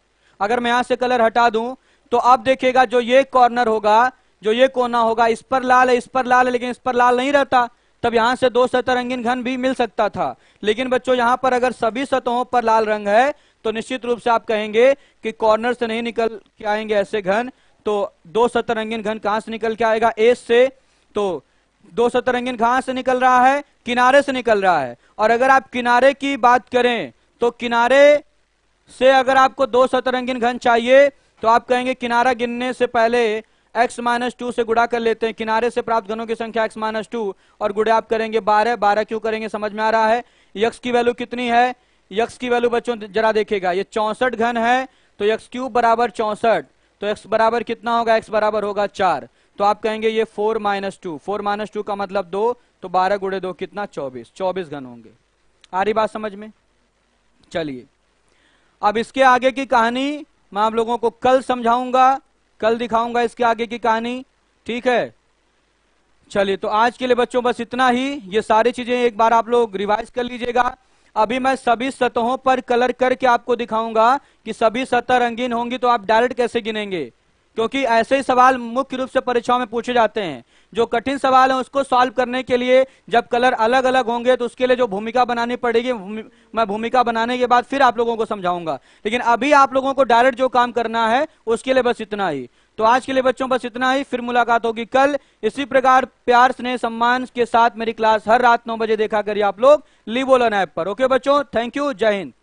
अगर मैं यहां से कलर हटा दूं तो आप देखिएगा जो ये कॉर्नर होगा जो ये कोना होगा इस पर लाल है इस पर लाल है लेकिन इस पर लाल नहीं रहता तब यहां से दो सतह रंगीन घन भी मिल सकता था लेकिन बच्चों यहां पर अगर सभी सतहों पर लाल रंग है तो निश्चित रूप से आप कहेंगे कि कॉर्नर से नहीं निकल के आएंगे ऐसे घन तो दो सतरंगीन घन कहां से निकल के आएगा एस से तो दो सतरंगीन कहां से निकल रहा है किनारे से निकल रहा है और अगर आप किनारे की बात करें तो किनारे से अगर आपको दो सतरंगीन घन चाहिए तो आप कहेंगे किनारा गिनने से पहले x माइनस टू से गुड़ा कर लेते हैं किनारे से प्राप्त घनों की संख्या x माइनस टू और गुड़े आप करेंगे बारह बारह क्यों करेंगे समझ में आ रहा है यक्स की वैल्यू कितनी है यक्स की वैल्यू बच्चों जरा देखेगा ये चौसठ घन है तो यक्स क्यूब बराबर चौसठ तो एक्स बराबर कितना होगा एक्स बराबर होगा चार तो आप कहेंगे ये four minus two four minus two का मतलब दो तो बारह गुड़े दो कितना चौबीस चौबीस घन होंगे आ रही बात समझ में चलिए अब इसके आगे की कहानी मैं आप लोगों को कल समझाऊंगा कल दिखाऊंगा इसके आगे की कहानी ठीक है चलिए तो आज के लिए बच्चों बस इतना ही ये सारी चीजें एक बार आप लोग रिवाइज कर लीजिएगा अभी मैं सभी सतहों पर कलर करके आपको दिखाऊंगा कि सभी सतह रंगीन होंगी तो आप डायरेक्ट कैसे गिनेंगे क्योंकि ऐसे ही सवाल मुख्य रूप से परीक्षाओं में पूछे जाते हैं जो कठिन सवाल है उसको सॉल्व करने के लिए जब कलर अलग अलग होंगे तो उसके लिए जो भूमिका बनानी पड़ेगी मैं भूमिका बनाने के बाद फिर आप लोगों को समझाऊंगा लेकिन अभी आप लोगों को डायरेक्ट जो काम करना है उसके लिए बस इतना ही तो आज के लिए बच्चों बस इतना ही फिर मुलाकात होगी कल इसी प्रकार प्यार स्नेह सम्मान के साथ मेरी क्लास हर रात नौ बजे देखा करिए आप लोग लीवोलन ऐप पर ओके बच्चों थैंक यू जय हिंद